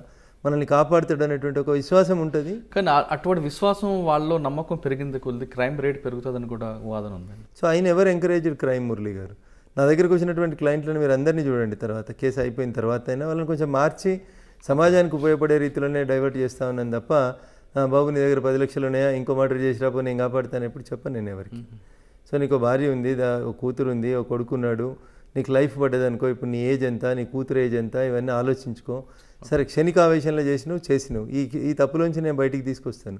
S2: మనల్ని కాపాడుతాడు అనేటువంటి ఒక విశ్వాసం ఉంటుంది
S1: కానీ అటువంటి విశ్వాసం వాళ్ళలో నమ్మకం పెరిగింది కొద్ది క్రైమ్ రేట్
S2: పెరుగుతుందని కూడా వాదన ఉంది సో ఆయన ఎవరు ఎంకరేజ్ క్రైమ్ మురళి గారు నా దగ్గరకు వచ్చినటువంటి క్లయింట్లను మీరు అందరినీ చూడండి తర్వాత కేసు అయిపోయిన తర్వాత అయినా వాళ్ళని కొంచెం మార్చి సమాజానికి ఉపయోగపడే రీతిలోనే డైవర్ట్ చేస్తా ఉన్నాను తప్ప బాబు నీ దగ్గర పది లక్షలు ఉన్నాయా ఇంకో మాటలు చేసినప్పుడు నేను కాపాడుతాను ఎప్పుడు చెప్పను నేను ఎవరికి సో నీకు భార్య ఉంది దా ఒక కూతురు ఉంది ఒక కొడుకున్నాడు నీకు లైఫ్ పడ్డదనుకో ఇప్పుడు నీ ఏజ్ ఎంత నీ కూతురు ఏజ్ ఎంత ఇవన్నీ ఆలోచించుకో సరే క్షణిక ఆవేశంలో చేసినావు చేసినావు ఈ ఈ తప్పులోంచి నేను బయటికి తీసుకొస్తాను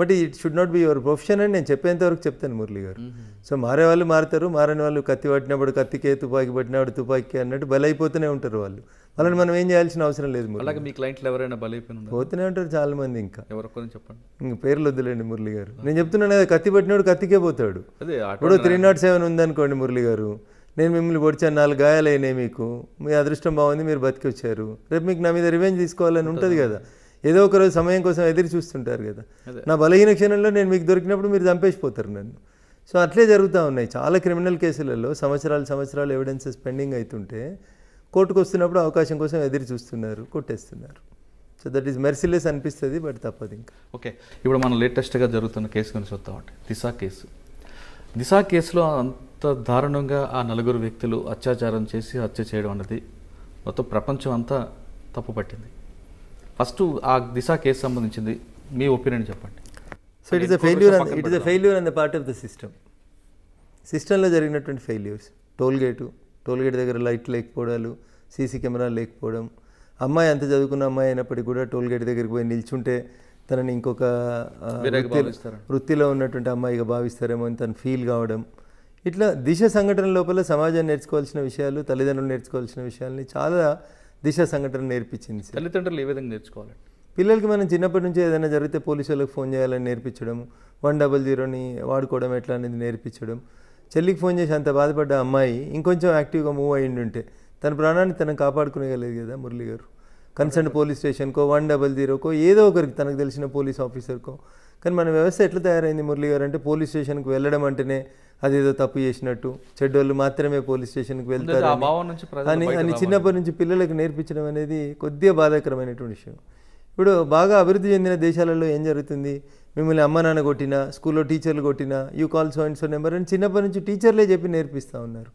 S2: but it should not be your profession అని నేను చెప్పేంతవరకు చెప్తాను మురళి గారు సో మారే వాళ్ళు మారుతారు మారని వాళ్ళు కత్తి పట్టినప్పుడు కత్తికే తుపాకి పట్టినప్పుడు తుపాకి అన్నట్టు బలైపోతూనే ఉంటారు వాళ్ళు వాళ్ళని మనం ఏం చేయాల్సిన అవసరం లేదు
S1: మీ క్లయింట్లు ఎవరైనా బలైపోయిన
S2: పోతూనే ఉంటారు చాలా మంది ఇంకా ఎవరు చెప్పండి ఇంకా పేర్లు వద్దులేండి మురళి గారు నేను చెప్తున్నాను కదా కత్తి పట్టినప్పుడు కత్తికే పోతాడు ఇప్పుడు త్రీ నాట్ సెవెన్ ఉందనుకోండి మురళి గారు నేను మిమ్మల్ని పొడిచాను నాలుగు అయినాయి మీకు మీ అదృష్టం బాగుంది మీరు బతికి వచ్చారు రేపు మీకు నా మీద రివెంజ్ తీసుకోవాలని ఉంటుంది కదా ఏదో ఒక రోజు సమయం కోసం ఎదురు చూస్తుంటారు కదా నా బలహీన క్షణంలో నేను మీకు దొరికినప్పుడు మీరు చంపేసిపోతారు నన్ను సో అట్లే జరుగుతూ ఉన్నాయి చాలా క్రిమినల్ కేసులలో సంవత్సరాలు సంవత్సరాలు ఎవిడెన్సెస్ పెండింగ్ అవుతుంటే కోర్టుకు వస్తున్నప్పుడు అవకాశం కోసం ఎదురు చూస్తున్నారు కొట్టేస్తున్నారు సో దట్ ఈస్ మెర్సిలెస్ అనిపిస్తుంది బట్ తప్పదు ఇంకా
S1: ఓకే ఇప్పుడు మనం లేటెస్ట్గా జరుగుతున్న కేసు గురించి చూద్దామంటే దిశ కేసు దిశ కేసులో అంత దారుణంగా ఆ నలుగురు వ్యక్తులు అత్యాచారం చేసి హత్య చేయడం అన్నది మొత్తం ప్రపంచం అంతా తప్పు పట్టింది ఫస్ట్ ఆ
S2: దిశ కేసు సంబంధించింది మీ ఒపీనియన్ చెప్పండి so it is failure it is failure on the part of the system సిస్టంలో జరిగినటువంటి ఫెయిల్యూర్స్ టోల్గేటు టోల్గేట్ దగ్గర లైట్ లేకపోవడాలు సీసీ కెమెరా లేకపోవడం అమ్మాయి అంత చదువుకున్న అమ్మాయి అయినప్పటికీ కూడా టోల్గేట్ దగ్గరికి పోయి నిల్చుంటే తనని ఇంకొక వృత్తిలో ఉన్నటువంటి అమ్మాయిగా భావిస్తారేమో అని తను ఫీల్ కావడం ఇట్లా దిశ సంఘటన లోపల సమాజం నేర్చుకోవాల్సిన విషయాలు తల్లిదండ్రులు నేర్చుకోవాల్సిన విషయాల్ని చాలా దిశ సంఘటన నేర్పించింది
S1: తల్లిదండ్రులు ఏ విధంగా నేర్చుకోవాలండి
S2: పిల్లలకి మనం చిన్నప్పటి నుంచి ఏదైనా జరిగితే పోలీసులకు ఫోన్ చేయాలని నేర్పించడం వన్ డబల్ జీరోని వాడుకోవడం ఎట్లా అనేది నేర్పించడం చెల్లికి ఫోన్ చేసి అంత బాధపడ్డ అమ్మాయి ఇంకొంచెం యాక్టివ్గా మూవ్ అయ్యిండుంటే తన ప్రాణాన్ని తను కాపాడుకునేయలేదు కదా మురళి గారు కన్సర్న్ పోలీస్ స్టేషన్కో వన్ డబల్ జీరోకో ఏదో ఒకరికి తనకు తెలిసిన పోలీస్ ఆఫీసర్కో కానీ మన వ్యవస్థ ఎట్లా తయారైంది మురళి గారు అంటే పోలీస్ స్టేషన్కి వెళ్ళడం అంటేనే అదేదో తప్పు చేసినట్టు చెడ్డోళ్ళు మాత్రమే పోలీస్ స్టేషన్కి వెళ్తారు అని అని చిన్నప్పటి నుంచి పిల్లలకు నేర్పించడం అనేది కొద్దిగా బాధాకరమైనటువంటి విషయం ఇప్పుడు బాగా అభివృద్ధి చెందిన దేశాలలో ఏం జరుగుతుంది మిమ్మల్ని అమ్మ నాన్న కొట్టినా స్కూల్లో టీచర్లు కొట్టినా you call so and so number అని చిన్నప్పటి నుంచి టీచర్లే చెప్పి నేర్పిస్తూ ఉన్నారు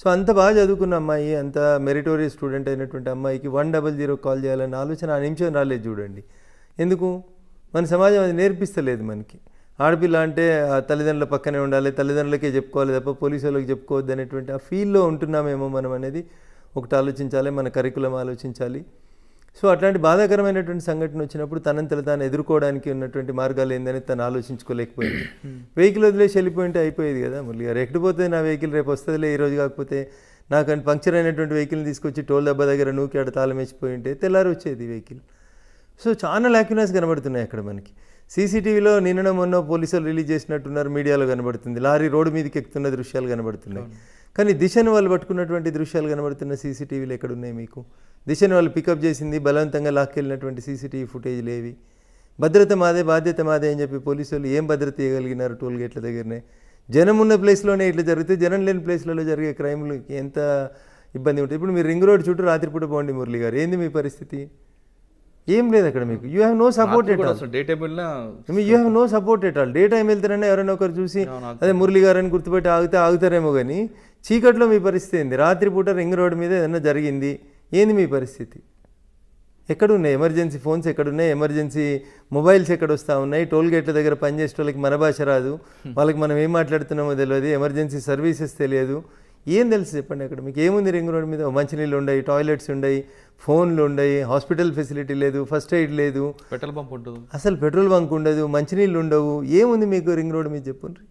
S2: సో అంత బాగా చదువుకున్న అమ్మాయి అంత మెరిటోరియస్ స్టూడెంట్ అయినటువంటి అమ్మాయికి వన్ డబల్ జీరో కాల్ చేయాలన్న ఆలోచన ఆ నిమిషం రాలేదు చూడండి ఎందుకు మన సమాజం అది నేర్పిస్తలేదు మనకి ఆడపిల్ల అంటే తల్లిదండ్రుల పక్కనే ఉండాలి తల్లిదండ్రులకే చెప్పుకోవాలి తప్ప పోలీసు వాళ్ళకి చెప్పుకోవద్దు అనేటువంటి ఆ ఫీల్లో ఉంటున్నామేమో మనం అనేది ఒకటి ఆలోచించాలి మన కరికులం ఆలోచించాలి సో అట్లాంటి బాధాకరమైనటువంటి సంఘటన వచ్చినప్పుడు తనంతలు తాను ఎదుర్కోవడానికి ఉన్నటువంటి మార్గాలు ఏందని తను ఆలోచించుకోలేకపోయింది hmm. వెహికల్ వదిలేసి వెళ్ళిపోయింటే అయిపోయేది కదా మురళి గారు ఎక్కడిపోతే నా వెహికల్ రేపు వస్తుందిలే ఈరోజు కాకపోతే నాకు పంక్చర్ అయినటువంటి వెహికల్ని తీసుకొచ్చి టోల్ దెబ్బ దగ్గర నూకి ఆడ తాళం వేసిపోయి ఉంటే తెల్లారి వచ్చేది వెహికల్ సో చాలా లాక్యునాస్ కనబడుతున్నాయి అక్కడ మనకి సీసీటీవీలో నిన్న మొన్న పోలీసులు రిలీజ్ చేసినట్టున్నారు మీడియాలో కనబడుతుంది లారీ రోడ్డు మీదకి ఎక్కుతున్న దృశ్యాలు కనబడుతున్నాయి కానీ దిశను వాళ్ళు పట్టుకున్నటువంటి దృశ్యాలు కనబడుతున్న సీసీటీవీలు ఎక్కడున్నాయి మీకు దిశను వాళ్ళు పికప్ చేసింది బలవంతంగా లాక్కెళ్ళినటువంటి సీసీటీవీ ఫుటేజ్లు ఏవి భద్రత మాదే బాధ్యత మాదే అని చెప్పి పోలీసు వాళ్ళు ఏం భద్రత ఇవ్వగలిగినారు టోల్ గేట్ల దగ్గరనే జనం ఉన్న ప్లేస్లోనే ఇట్లా జరిగితే జనం లేని ప్లేస్లలో జరిగే క్రైమ్లు ఎంత ఇబ్బంది ఉంటుంది ఇప్పుడు మీరు రింగ్ రోడ్ చుట్టూ రాత్రిపూట పోండి మురళి గారు ఏంది మీ పరిస్థితి ఏం లేదు అక్కడ మీకు you have no support at all you have no support at all day time వెళ్తారని ఎవరైనా ఒకరు చూసి అదే మురళి గారు అని గుర్తుపెట్టి ఆగితే ఆగుతారేమో కానీ చీకట్లో మీ పరిస్థితి ఏంది రాత్రిపూట రింగ్ రోడ్ మీద ఏదైనా జరిగింది ఏంది మీ పరిస్థితి ఎక్కడున్నాయి ఎమర్జెన్సీ ఫోన్స్ ఎక్కడున్నాయి ఎమర్జెన్సీ మొబైల్స్ ఎక్కడ వస్తూ ఉన్నాయి టోల్ గేట్ల దగ్గర పనిచేసే వాళ్ళకి మన భాష రాదు వాళ్ళకి మనం ఏం మాట్లాడుతున్నామో తెలియదు ఎమర్జెన్సీ సర్వీసెస్ తెలియదు ఏం తెలుసు చెప్పండి అక్కడ మీకు ఏముంది రింగ్ రోడ్ మీద మంచినీళ్ళు ఉండయి టాయిలెట్స్ ఉండయి ఫోన్లు ఉండయి హాస్పిటల్ ఫెసిలిటీ లేదు ఫస్ట్ ఎయిడ్ లేదు
S1: పెట్రోల్ బంక్ ఉండదు
S2: అసలు పెట్రోల్ బంక్ ఉండదు మంచినీళ్ళు ఉండవు ఏముంది మీకు రింగ్ రోడ్ మీద చెప్పండి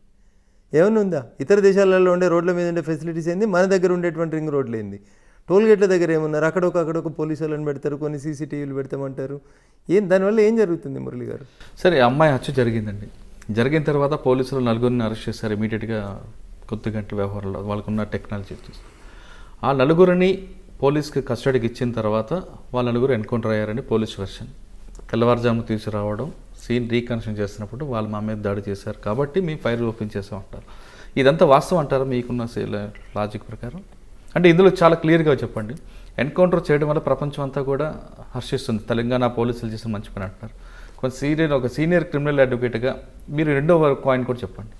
S2: ఏమైనా ఉందా ఇతర దేశాలలో ఉండే రోడ్ల మీద ఉండే ఫెసిలిటీస్ ఏంది మన దగ్గర ఉండేటువంటి రింగ్ రోడ్లు ఏంది టోల్ గేట్ల దగ్గర ఏమన్నారు అక్కడొక అక్కడొక పోలీసు వాళ్ళని పెడతారు కొన్ని సీసీటీవీలు పెడతామంటారు ఏం దానివల్ల ఏం జరుగుతుంది మురళి గారు
S1: సరే అమ్మాయి హత్య జరిగిందండి జరిగిన తర్వాత పోలీసులు నలుగురిని అరెస్ట్ చేస్తారు ఇమీడియట్గా కొద్ది గంటల వ్యవహారంలో వాళ్ళకున్న టెక్నాలజీ ఆ నలుగురిని పోలీస్కి కస్టడీకి ఇచ్చిన తర్వాత వాళ్ళ నలుగురు ఎన్కౌంటర్ అయ్యారని పోలీస్ వెర్షన్ తెల్లవారుజాము తీసుకురావడం సీన్ రీకన్స్ట్రక్ట్ చేసినప్పుడు వాళ్ళు మా మీద దాడి చేశారు కాబట్టి మేము ఫైర్ ఓపెన్ చేసాం అంటారు ఇదంతా వాస్తవం అంటారు మీకున్న లాజిక్ ప్రకారం అంటే ఇందులో చాలా క్లియర్గా చెప్పండి ఎన్కౌంటర్ చేయడం వల్ల ప్రపంచం అంతా కూడా హర్షిస్తుంది తెలంగాణ పోలీసులు చేసిన మంచి పని
S2: అంటున్నారు కొంత సీనియర్ ఒక సీనియర్ క్రిమినల్ అడ్వకేట్గా మీరు రెండో కాయిన్ కూడా చెప్పండి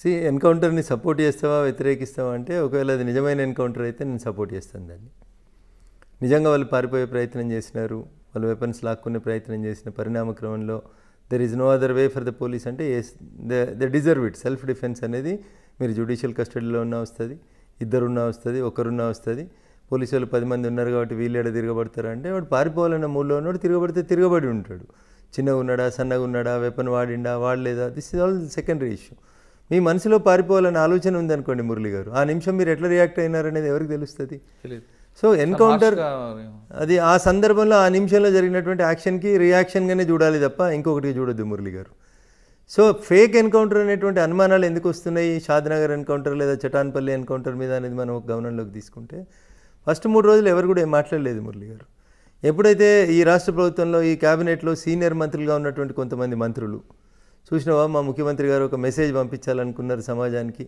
S2: సి ఎన్కౌంటర్ని సపోర్ట్ చేస్తావా వ్యతిరేకిస్తావా అంటే ఒకవేళ అది నిజమైన ఎన్కౌంటర్ అయితే నేను సపోర్ట్ చేస్తాను దాన్ని నిజంగా వాళ్ళు పారిపోయే ప్రయత్నం చేసినారు వాళ్ళు వెపన్స్ లాక్కునే ప్రయత్నం చేసిన పరిణామ క్రమంలో there is no other way for the police అంటే the the deserve it self defence అనేది మీరు జ్యుడిషియల్ కస్టడీలో ఉన్నా వస్తుంది ఇద్దరున్నా వస్తుంది ఒకరున్నా వస్తుంది పోలీసు వాళ్ళు పది మంది ఉన్నారు కాబట్టి వీళ్ళేడ తిరగబడతారు అంటే వాడు పారిపోవాలన్న మూల్లో ఉన్నాడు తిరగబడితే తిరగబడి ఉంటాడు చిన్నగా ఉన్నాడా సన్నగా ఉన్నాడా వెపన్ వాడిండా వాడలేదా this is all secondary issue మీ మనసులో పారిపోవాలన్న ఆలోచన ఉందనుకోండి మురళి గారు ఆ నిమిషం మీరు ఎట్లా రియాక్ట్ అయినారనేది ఎవరికి తెలుస్తుంది సో ఎన్కౌంటర్ అది ఆ సందర్భంలో ఆ నిమిషంలో జరిగినటువంటి యాక్షన్కి రియాక్షన్గానే చూడాలి తప్ప ఇంకొకటి చూడొద్దు మురళి గారు సో ఫేక్ ఎన్కౌంటర్ అనేటువంటి అనుమానాలు ఎందుకు వస్తున్నాయి షాద్నగర్ ఎన్కౌంటర్ లేదా చటాన్పల్లి ఎన్కౌంటర్ మీద అనేది మనం గమనంలోకి తీసుకుంటే ఫస్ట్ మూడు రోజులు ఎవరు కూడా ఏం మాట్లాడలేదు మురళి గారు ఎప్పుడైతే ఈ రాష్ట్ర ప్రభుత్వంలో ఈ క్యాబినెట్లో సీనియర్ మంత్రులుగా ఉన్నటువంటి కొంతమంది మంత్రులు చూసినవా మా ముఖ్యమంత్రి గారు ఒక మెసేజ్ పంపించాలనుకున్నారు సమాజానికి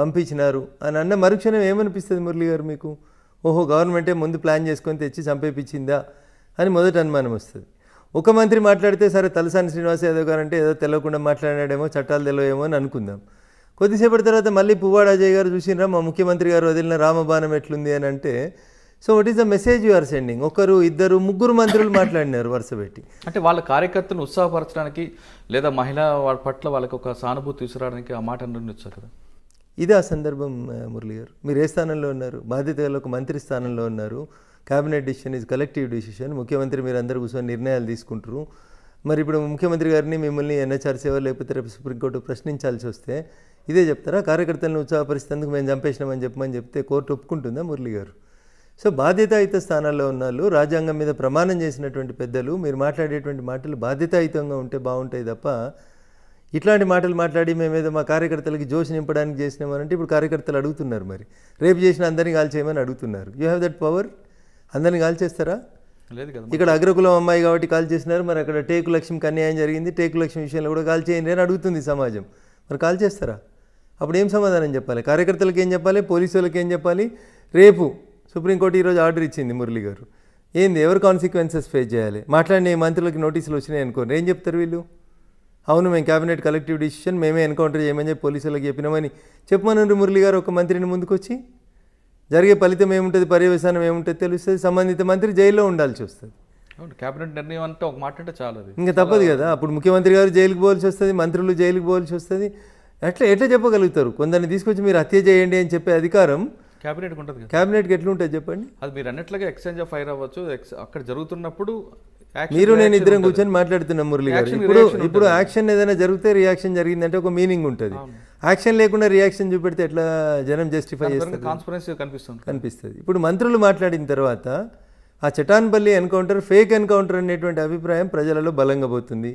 S2: పంపించినారు అని అన్న మరుక్షణం ఏమనిపిస్తుంది మురళి గారు మీకు ఓహో గవర్నమెంటే ముందు ప్లాన్ చేసుకొని తెచ్చి చంపేపించిందా అని మొదటి అనుమానం వస్తుంది ఒక మంత్రి మాట్లాడితే సరే తలసాని శ్రీనివాస్ యాదవ్ గారు అంటే ఏదో తెలియకుండా మాట్లాడాడేమో చట్టాలు తెలియేమో అని అనుకుందాం కొద్దిసేపటి తర్వాత మళ్ళీ పువ్వాడ అజయ్ గారు చూసినరా మా ముఖ్యమంత్రి గారు వదిలిన రామబాణం ఎట్లుంది అని అంటే so what is the message you are sending ఒకరు ఇద్దరు ముగ్గురు మంత్రులు మాట్లాడినారు వరుస పెట్టి
S1: అంటే వాళ్ళ కార్యకర్తలను ఉత్సాహపరచడానికి లేదా మహిళ పట్ల వాళ్ళకి ఒక సానుభూతి తీసుకురావడానికి ఆ మాట నుండి వచ్చారు కదా
S2: ఇదే ఆ సందర్భం మురళి గారు మీరు ఏ స్థానంలో ఉన్నారు బాధ్యత గల ఒక మంత్రి స్థానంలో ఉన్నారు cabinet decision is collective decision ముఖ్యమంత్రి మీరు అందరు కూర్చొని నిర్ణయాలు తీసుకుంటారు మరి ఇప్పుడు ముఖ్యమంత్రి గారిని మిమ్మల్ని ఎన్హెచ్ఆర్సీవో లేకపోతే రేపు సుప్రీంకోర్టు ప్రశ్నించాల్సి వస్తే ఇదే చెప్తారా కార్యకర్తలను ఉత్సాహపరిస్తేందుకు మేము చంపేసినామని చెప్పమని చెప్తే కోర్టు ఒప్పుకుంటుందా మురళి గారు సో బాధ్యతాయుత స్థానాల్లో ఉన్నాళ్ళు రాజ్యాంగం మీద ప్రమాణం చేసినటువంటి పెద్దలు మీరు మాట్లాడేటువంటి మాటలు బాధ్యతాయుతంగా ఉంటే బాగుంటాయి తప్ప ఇట్లాంటి మాటలు మాట్లాడి మేమేదో మా కార్యకర్తలకి జోష్ నింపడానికి చేసినామనంటే ఇప్పుడు కార్యకర్తలు అడుగుతున్నారు మరి రేపు చేసిన అందరినీ కాల్ చేయమని అడుగుతున్నారు యూ హ్యావ్ దట్ పవర్ అందరినీ కాల్ చేస్తారా లేదు కదా ఇక్కడ అగ్రకులం అమ్మాయి కాబట్టి కాల్ చేసినారు మరి అక్కడ టేకు లక్ష్మికి అన్యాయం జరిగింది టేకు లక్ష్మి విషయంలో కూడా కాల్ చేయండి అని అడుగుతుంది సమాజం మరి కాల్ చేస్తారా అప్పుడు ఏం సమాధానం చెప్పాలి కార్యకర్తలకు ఏం చెప్పాలి పోలీసు వాళ్ళకి ఏం చెప్పాలి రేపు సుప్రీంకోర్టు ఈరోజు ఆర్డర్ ఇచ్చింది మురళి గారు ఏంది ఎవరు కాన్సిక్వెన్సెస్ ఫేస్ చేయాలి మాట్లాడిన మంత్రులకి నోటీసులు వచ్చినాయి అనుకోండి ఏం చెప్తారు వీళ్ళు అవును మేము క్యాబినెట్ కలెక్టివ్ డిసిషన్ మేమే ఎన్కౌంటర్ చేయమని చెప్పి పోలీసులకు చెప్పినామని చెప్పమనండి మురళి గారు ఒక మంత్రిని ముందుకొచ్చి జరిగే ఫలితం ఏముంటుంది పర్యవసానం ఏముంటుంది తెలుస్తుంది సంబంధిత మంత్రి జైల్లో ఉండాల్సి వస్తుంది
S1: కేబినెట్ క్యాబినెట్ నిర్ణయం అంటే ఒక మాట అంటే చాలా ఇంకా తప్పదు కదా అప్పుడు
S2: ముఖ్యమంత్రి గారు జైలుకి పోవాల్సి వస్తుంది మంత్రులు జైలుకి పోవాల్సి వస్తుంది ఎట్లా ఎట్లా చెప్పగలుగుతారు కొందరిని తీసుకొచ్చి మీరు హత్య చేయండి అని చెప్పే అధికారం కేబినెట్ ఉంటుంది క్యాబినెట్కి ఎట్లుంటుంది చెప్పండి
S1: అది మీరు అన్నట్లుగా ఎక్స్చేంజ్ ఆఫ్ ఫైర్ అవ్వచ్చు అక్కడ జరుగుతున్నప్పుడు మీరు నేను ఇద్దరం కూర్చొని మాట్లాడుతున్నాం మురళి గారు ఇప్పుడు ఇప్పుడు
S2: యాక్షన్ ఏదైనా జరిగితే రియాక్షన్ జరిగిందంటే ఒక మీనింగ్ ఉంటుంది యాక్షన్ లేకుండా రియాక్షన్ చూపెడితే ఎట్లా జనం జస్టిఫై చేస్తారు కనిపిస్తుంది ఇప్పుడు మంత్రులు మాట్లాడిన తర్వాత ఆ చటాన్పల్లి ఎన్కౌంటర్ ఫేక్ ఎన్కౌంటర్ అనేటువంటి అభిప్రాయం ప్రజలలో బలంగా పోతుంది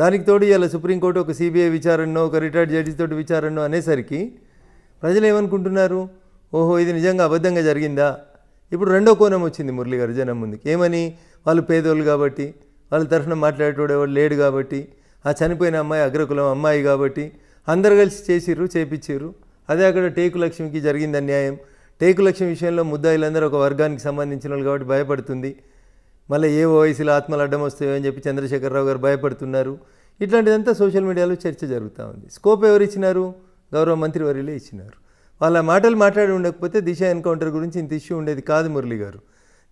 S2: దానికి తోడు ఇలా సుప్రీంకోర్టు ఒక సిబిఐ విచారణో ఒక రిటైర్డ్ జడ్జి తోటి విచారణో అనేసరికి ప్రజలు ఏమనుకుంటున్నారు ఓహో ఇది నిజంగా అబద్ధంగా జరిగిందా ఇప్పుడు రెండో కోణం వచ్చింది మురళి గారు జనం ముందుకి ఏమని వాళ్ళు పేదోళ్ళు కాబట్టి వాళ్ళ తరఫున మాట్లాడేటోడు లేడు కాబట్టి ఆ చనిపోయిన అమ్మాయి అగ్రకులం అమ్మాయి కాబట్టి అందరు కలిసి చేసిర్రు చేపించారు అదే అక్కడ టేకు లక్ష్మికి జరిగింది అన్యాయం టేకు లక్ష్మి విషయంలో ముద్దాయిలందరూ ఒక వర్గానికి సంబంధించిన వాళ్ళు కాబట్టి భయపడుతుంది మళ్ళీ ఏ వయసులో ఆత్మలు అడ్డం వస్తాయో అని చెప్పి చంద్రశేఖరరావు గారు భయపడుతున్నారు ఇట్లాంటిదంతా సోషల్ మీడియాలో చర్చ జరుగుతూ ఉంది స్కోప్ ఎవరు ఇచ్చినారు గౌరవ మంత్రి వర్యులే ఇచ్చినారు వాళ్ళ మాటలు మాట్లాడి ఉండకపోతే దిశ ఎన్కౌంటర్ గురించి ఇంత ఇష్యూ ఉండేది కాదు మురళి గారు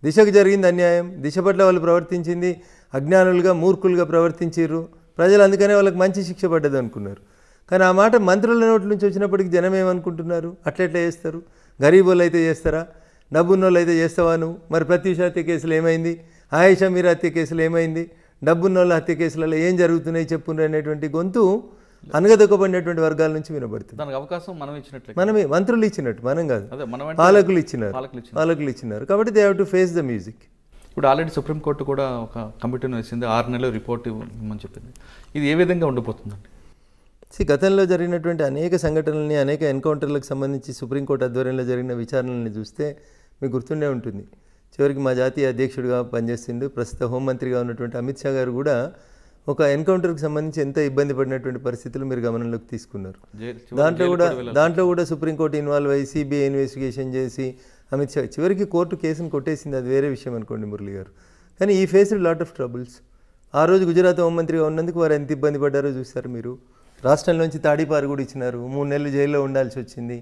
S2: దిశకు జరిగింది అన్యాయం దిశ పట్ల వాళ్ళు ప్రవర్తించింది అజ్ఞానులుగా మూర్ఖులుగా ప్రవర్తించారు ప్రజలు అందుకనే వాళ్ళకి మంచి శిక్ష పడ్డది అనుకున్నారు కానీ ఆ మాట మంత్రుల నోటి నుంచి వచ్చినప్పటికి జనం ఏమనుకుంటున్నారు అట్లెట్లా చేస్తారు గరీబోళ్ళు అయితే చేస్తారా డబ్బున్నోళ్ళు అయితే చేస్తావా నువ్వు మరి ప్రత్యూష హత్య కేసులు ఏమైంది ఆయేషా మీరు హత్య కేసులు ఏమైంది డబ్బున్నోళ్ళ హత్య కేసులలో ఏం జరుగుతున్నాయి చెప్పు అనేటువంటి గొంతు అనగదొక్కబడినటువంటి వర్గాల నుంచి వినబడుతుంది
S1: దానికి అవకాశం మనం ఇచ్చినట్లు మనమే
S2: మంత్రులు ఇచ్చినట్టు మనం కాదు పాలకులు ఇచ్చినారు పాలకులు ఇచ్చినారు కాబట్టి they have to face the music ఇప్పుడు ఆల్రెడీ సుప్రీంకోర్టు కూడా ఒక కమిటీని వేసింది ఆరు నెలలు రిపోర్ట్ ఇవ్వమని చెప్పింది ఇది ఏ విధంగా ఉండబోతుందండి సి గతంలో జరిగినటువంటి అనేక సంఘటనల్ని అనేక ఎన్కౌంటర్లకు సంబంధించి సుప్రీంకోర్టు ఆధ్వర్యంలో జరిగిన విచారణల్ని చూస్తే మీకు గుర్తుండే ఉంటుంది చివరికి మా జాతీయ అధ్యక్షుడిగా పనిచేస్తుండే ప్రస్తుత హోంమంత్రిగా ఉన్నటువంటి అమిత్ షా గారు కూడా ఒక ఎన్కౌంటర్కి సంబంధించి ఎంత ఇబ్బంది పడినటువంటి పరిస్థితులు మీరు గమనంలోకి తీసుకున్నారు దాంట్లో కూడా దాంట్లో కూడా సుప్రీంకోర్టు ఇన్వాల్వ్ అయ్యి సిబిఐ ఇన్వెస్టిగేషన్ చేసి అమిత్ షా చివరికి కోర్టు కేసును కొట్టేసింది అది వేరే విషయం అనుకోండి మురళి గారు కానీ ఈ ఫేస్ లాట్ ఆఫ్ ట్రబుల్స్ ఆ రోజు గుజరాత్ హోంమంత్రిగా ఉన్నందుకు వారు ఎంత ఇబ్బంది పడ్డారో చూస్తారు మీరు రాష్ట్రంలోంచి తాడిపారు కూడా ఇచ్చినారు మూడు నెలలు జైల్లో ఉండాల్సి వచ్చింది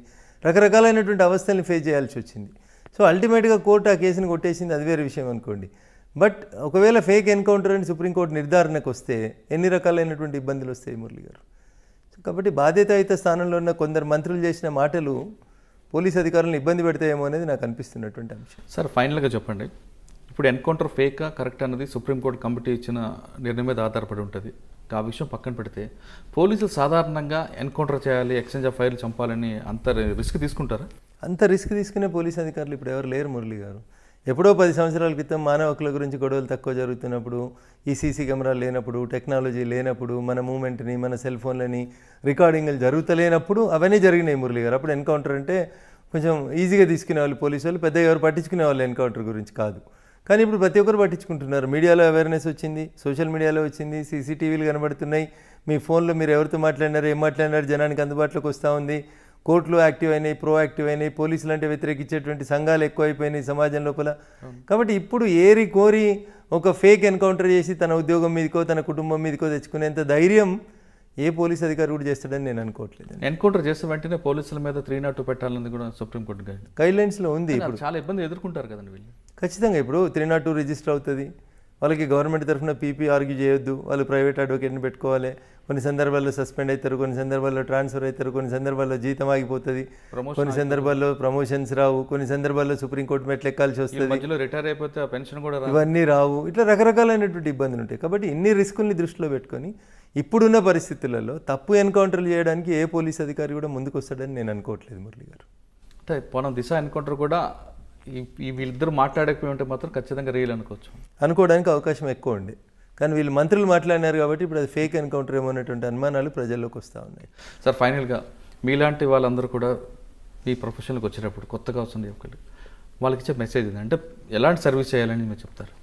S2: రకరకాలైనటువంటి అవస్థల్ని ఫేస్ చేయాల్సి వచ్చింది సో అల్టిమేట్గా కోర్టు ఆ కేసును కొట్టేసింది అది వేరే విషయం అనుకోండి బట్ ఒకవేళ ఫేక్ ఎన్కౌంటర్ అని సుప్రీంకోర్టు నిర్ధారణకు వస్తే ఎన్ని రకాలైనటువంటి ఇబ్బందులు వస్తాయి మురళి గారు కాబట్టి బాధ్యతాయుత స్థానంలో ఉన్న కొందరు మంత్రులు చేసిన మాటలు పోలీస్ అధికారులను ఇబ్బంది పెడతాయేమో అనేది నాకు అనిపిస్తున్నటువంటి అంశం
S1: సార్ ఫైనల్గా చెప్పండి ఇప్పుడు ఎన్కౌంటర్ ఫేకా కరెక్ట్ అన్నది సుప్రీంకోర్టు కమిటీ ఇచ్చిన నిర్ణయం మీద ఆధారపడి ఉంటుంది ఆ విషయం పక్కన పెడితే పోలీసులు సాధారణంగా ఎన్కౌంటర్ చేయాలి ఎక్స్చేంజ్ ఆఫ్ ఫైర్లు చంపాలని అంత రిస్క్ తీసుకుంటారా
S2: అంత రిస్క్ తీసుకునే పోలీస్ అధికారులు ఇప్పుడు ఎవరు లేరు మురళి గారు ఎప్పుడో పది సంవత్సరాల క్రితం మానవ హక్కుల గురించి గొడవలు తక్కువ జరుగుతున్నప్పుడు ఈ సీసీ కెమెరాలు లేనప్పుడు టెక్నాలజీ లేనప్పుడు మన మూమెంట్ని మన సెల్ ఫోన్లని రికార్డింగ్లు జరుగుతలేనప్పుడు అవన్నీ జరిగినాయి మురళి గారు అప్పుడు ఎన్కౌంటర్ అంటే కొంచెం ఈజీగా తీసుకునే వాళ్ళు పోలీసు వాళ్ళు పెద్దగా ఎవరు పట్టించుకునే వాళ్ళు ఎన్కౌంటర్ గురించి కాదు కానీ ఇప్పుడు ప్రతి ఒక్కరు పట్టించుకుంటున్నారు మీడియాలో అవేర్నెస్ వచ్చింది సోషల్ మీడియాలో వచ్చింది సీసీటీవీలు కనబడుతున్నాయి మీ ఫోన్లో మీరు ఎవరితో మాట్లాడినారు ఏం మాట్లాడినారు జనానికి అందుబాటులోకి వస్తూ ఉంది కోర్టులు యాక్టివ్ అయినాయి ప్రొయాక్టివ్ అయినాయి పోలీసులు అంటే వ్యతిరేకించేటువంటి సంఘాలు ఎక్కువైపోయినాయి సమాజం లోపల కాబట్టి ఇప్పుడు ఏరి కోరి ఒక ఫేక్ ఎన్కౌంటర్ చేసి తన ఉద్యోగం మీదకో తన కుటుంబం మీదకో తెచ్చుకునేంత ధైర్యం ఏ పోలీస్ అధికారి కూడా చేస్తాడని నేను అనుకోవట్లేదు ఎన్కౌంటర్ చేస్తే వెంటనే పోలీసుల మీద త్రీ నాట్ పెట్టాలని కూడా సుప్రీంకోర్టు గైడ్ లైన్స్లో ఉంది ఇప్పుడు
S1: చాలా ఇబ్బంది ఎదుర్కొంటారు కదండి వీళ్ళు
S2: ఖచ్చితంగా ఇప్పుడు త్రీ నాట్ టూ రిజిస్టర్ అవుతుంది వాళ్ళకి గవర్నమెంట్ తరఫున పీపీ ఆర్గ్యూ చేయొద్దు వాళ్ళు ప్రైవేట్ అడ్వకేట్ని పెట్టుకోవాలి కొన్ని సందర్భాల్లో సస్పెండ్ అవుతారు కొన్ని సందర్భాల్లో ట్రాన్స్ఫర్ అవుతారు కొన్ని సందర్భాల్లో జీతం ఆగిపోతుంది కొన్ని సందర్భాల్లో ప్రమోషన్స్ రావు కొన్ని సందర్భాల్లో సుప్రీంకోర్టు మెట్లు ఎక్కాల్సి వస్తుంది రిటైర్ అయిపోతే పెన్షన్ కూడా ఇవన్నీ రావు ఇట్లా రకరకాలైనటువంటి ఇబ్బందులు ఉంటాయి కాబట్టి ఇన్ని రిస్కుల్ని దృష్టిలో పెట్టుకొని ఇప్పుడున్న పరిస్థితులలో తప్పు ఎన్కౌంటర్లు చేయడానికి ఏ పోలీస్ అధికారి కూడా ముందుకు వస్తాడని నేను అనుకోవట్లేదు మురళి గారు
S1: అంటే మనం దిశ ఎన్కౌంటర్ కూడా వీళ్ళిద్దరు మాట్లాడకపోయి ఉంటే మాత్రం ఖచ్చితంగా రియల్ అనుకోవచ్చు
S2: అనుకోవడానికి అవకాశం ఎక్కువ ఉంది కానీ వీళ్ళు మంత్రులు మాట్లాడినారు కాబట్టి ఇప్పుడు అది ఫేక్ ఎన్కౌంటర్ ఏమో అనేటువంటి అనుమానాలు ప్రజల్లోకి వస్తూ ఉన్నాయి
S1: సార్ ఫైనల్గా మీలాంటి వాళ్ళందరూ కూడా ఈ ప్రొఫెషన్కి వచ్చినప్పుడు కొత్తగా వస్తుంది ఒకళ్ళు
S2: వాళ్ళకి ఇచ్చే మెసేజ్ ఇది అంటే ఎలాంటి సర్వీస్ చేయాలని మీరు చెప్తారు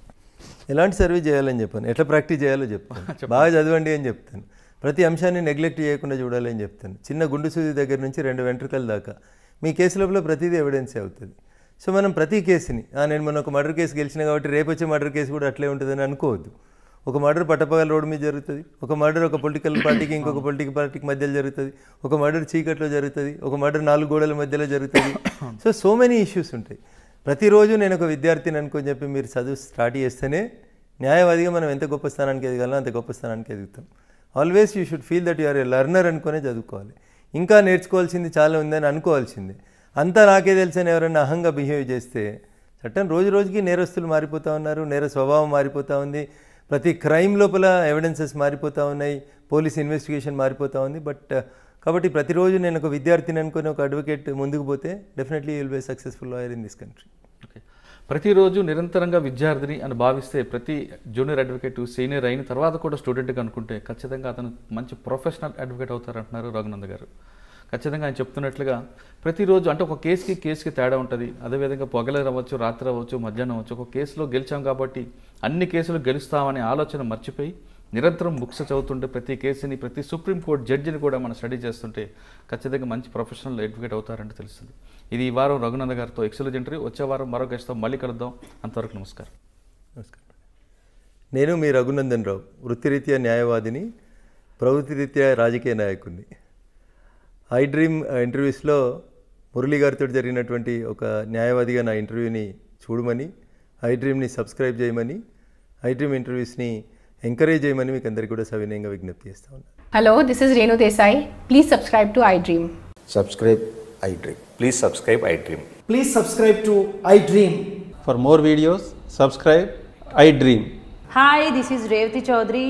S2: ఎలాంటి సర్వీస్ చేయాలని చెప్పాను ఎట్లా ప్రాక్టీస్ చేయాలో చెప్పాను బాగా చదవండి అని చెప్తాను ప్రతి అంశాన్ని నెగ్లెక్ట్ చేయకుండా చూడాలని చెప్తాను చిన్న గుండు సూది దగ్గర నుంచి రెండు వెంట్రుకల దాకా మీ కేసు లోపల ప్రతిదీ ఎవిడెన్సీ అవుతుంది సో మనం ప్రతి కేసుని నేను మొన్న ఒక మర్డర్ కేసు గెలిచిన కాబట్టి రేపు వచ్చే మర్డర్ కేసు కూడా అట్లే ఉంటుందని అనుకోవద్దు ఒక మర్డర్ పట్టపగల రోడ్డు మీద జరుగుతుంది ఒక మర్డర్ ఒక పొలిటికల్ పార్టీకి ఇంకొక పొలిటికల్ పార్టీకి మధ్యలో జరుగుతుంది ఒక మర్డర్ చీకట్లో జరుగుతుంది ఒక మర్డర్ నాలుగు గోడల మధ్యలో జరుగుతుంది సో సో మెనీ ఇష్యూస్ ఉంటాయి ప్రతిరోజు నేను ఒక విద్యార్థిని అనుకోని చెప్పి మీరు చదువు స్టార్ట్ చేస్తేనే న్యాయవాదిగా మనం ఎంత గొప్ప స్థానానికి ఎదగాలో అంత గొప్ప స్థానానికి ఎదుగుతాం always you should feel that you are a learner అనుకునే చదువుకోవాలి ఇంకా నేర్చుకోవాల్సింది చాలా ఉందని అనుకోవాల్సిందే అంతా నాకే తెలిసిన ఎవరైనా అహంగా బిహేవ్ చేస్తే చట్టం రోజు రోజుకి నేరస్తులు మారిపోతూ ఉన్నారు నేర స్వభావం మారిపోతూ ఉంది ప్రతి క్రైమ్ లోపల ఎవిడెన్సెస్ మారిపోతూ ఉన్నాయి పోలీస్ ఇన్వెస్టిగేషన్ మారిపోతూ ఉంది బట్ uh, కాబట్టి ప్రతిరోజు నేను ఒక విద్యార్థిని అనుకుని ఒక అడ్వకేట్ ముందుకు పోతే definitely will be successful lawyer in this country
S1: okay ప్రతిరోజు నిరంతరంగా విద్యార్థిని అని భావిస్తే ప్రతి జూనియర్ అడ్వకేట్ సీనియర్ అయిన తర్వాత కూడా స్టూడెంట్గా అనుకుంటే ఖచ్చితంగా అతను మంచి ప్రొఫెషనల్ అడ్వకేట్ అవుతారంటున్నారు రఘునంద్ గారు ఖచ్చితంగా ఆయన చెప్తున్నట్లుగా ప్రతిరోజు అంటే ఒక కేసుకి కేసుకి తేడా ఉంటుంది అదేవిధంగా పొగలే రావచ్చు రాత్రి అవ్వచ్చు మధ్యాహ్నం అవ్వచ్చు ఒక కేసులో గెలిచాం కాబట్టి అన్ని కేసులు గెలుస్తామనే ఆలోచన మర్చిపోయి నిరంతరం బుక్స్ చదువుతుంటే ప్రతి కేసుని ప్రతి సుప్రీంకోర్టు జడ్జిని కూడా మనం స్టడీ చేస్తుంటే ఖచ్చితంగా మంచి ప్రొఫెషనల్ అడ్వకేట్ అవుతారంటే తెలుస్తుంది ఇది ఈ వారం రఘునంద గారితో ఎక్సలెంట్ ఇంటర్వ్యూ వచ్చే వారం మరో ఇస్తాం మళ్ళీ కలుద్దాం అంతవరకు నమస్కారం నమస్కారం
S2: నేను మీ రఘునందన్ రావు వృత్తిరీత్యా న్యాయవాదిని ప్రవృత్తిరీత్యా రాజకీయ నాయకుడిని ఐ డ్రీమ్ ఇంటర్వ్యూస్లో మురళీ గారితో జరిగినటువంటి ఒక న్యాయవాదిగా నా ఇంటర్వ్యూని చూడమని ఐ డ్రీమ్ని సబ్స్క్రైబ్ చేయమని ఐ డ్రీమ్ ఇంటర్వ్యూస్ని ఎంకరేజ్ చేయమని మీకు అందరికీ కూడా సవినయంగా విజ్ఞప్తి చేస్తా ఉన్నాను
S1: hello this is Renu Desai please subscribe to iDream
S2: subscribe iDream please subscribe iDream
S1: please subscribe to iDream for more videos subscribe iDream
S2: hi this is Revathi Chowdary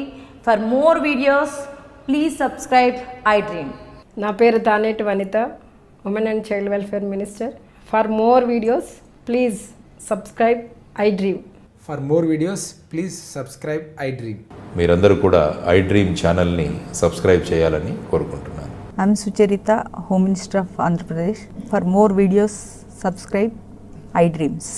S2: for more videos please subscribe iDream నా పేరు Taneti Vanitha women and child welfare minister for more videos please subscribe iDream for more
S1: videos please subscribe iDream
S2: మీరందరూ కూడా iDream ఛానల్ని subscribe చేయాలని కోరుకుంటున్నాను I'm Sucharitha home minister of Andhra Pradesh for more videos subscribe
S1: I dreams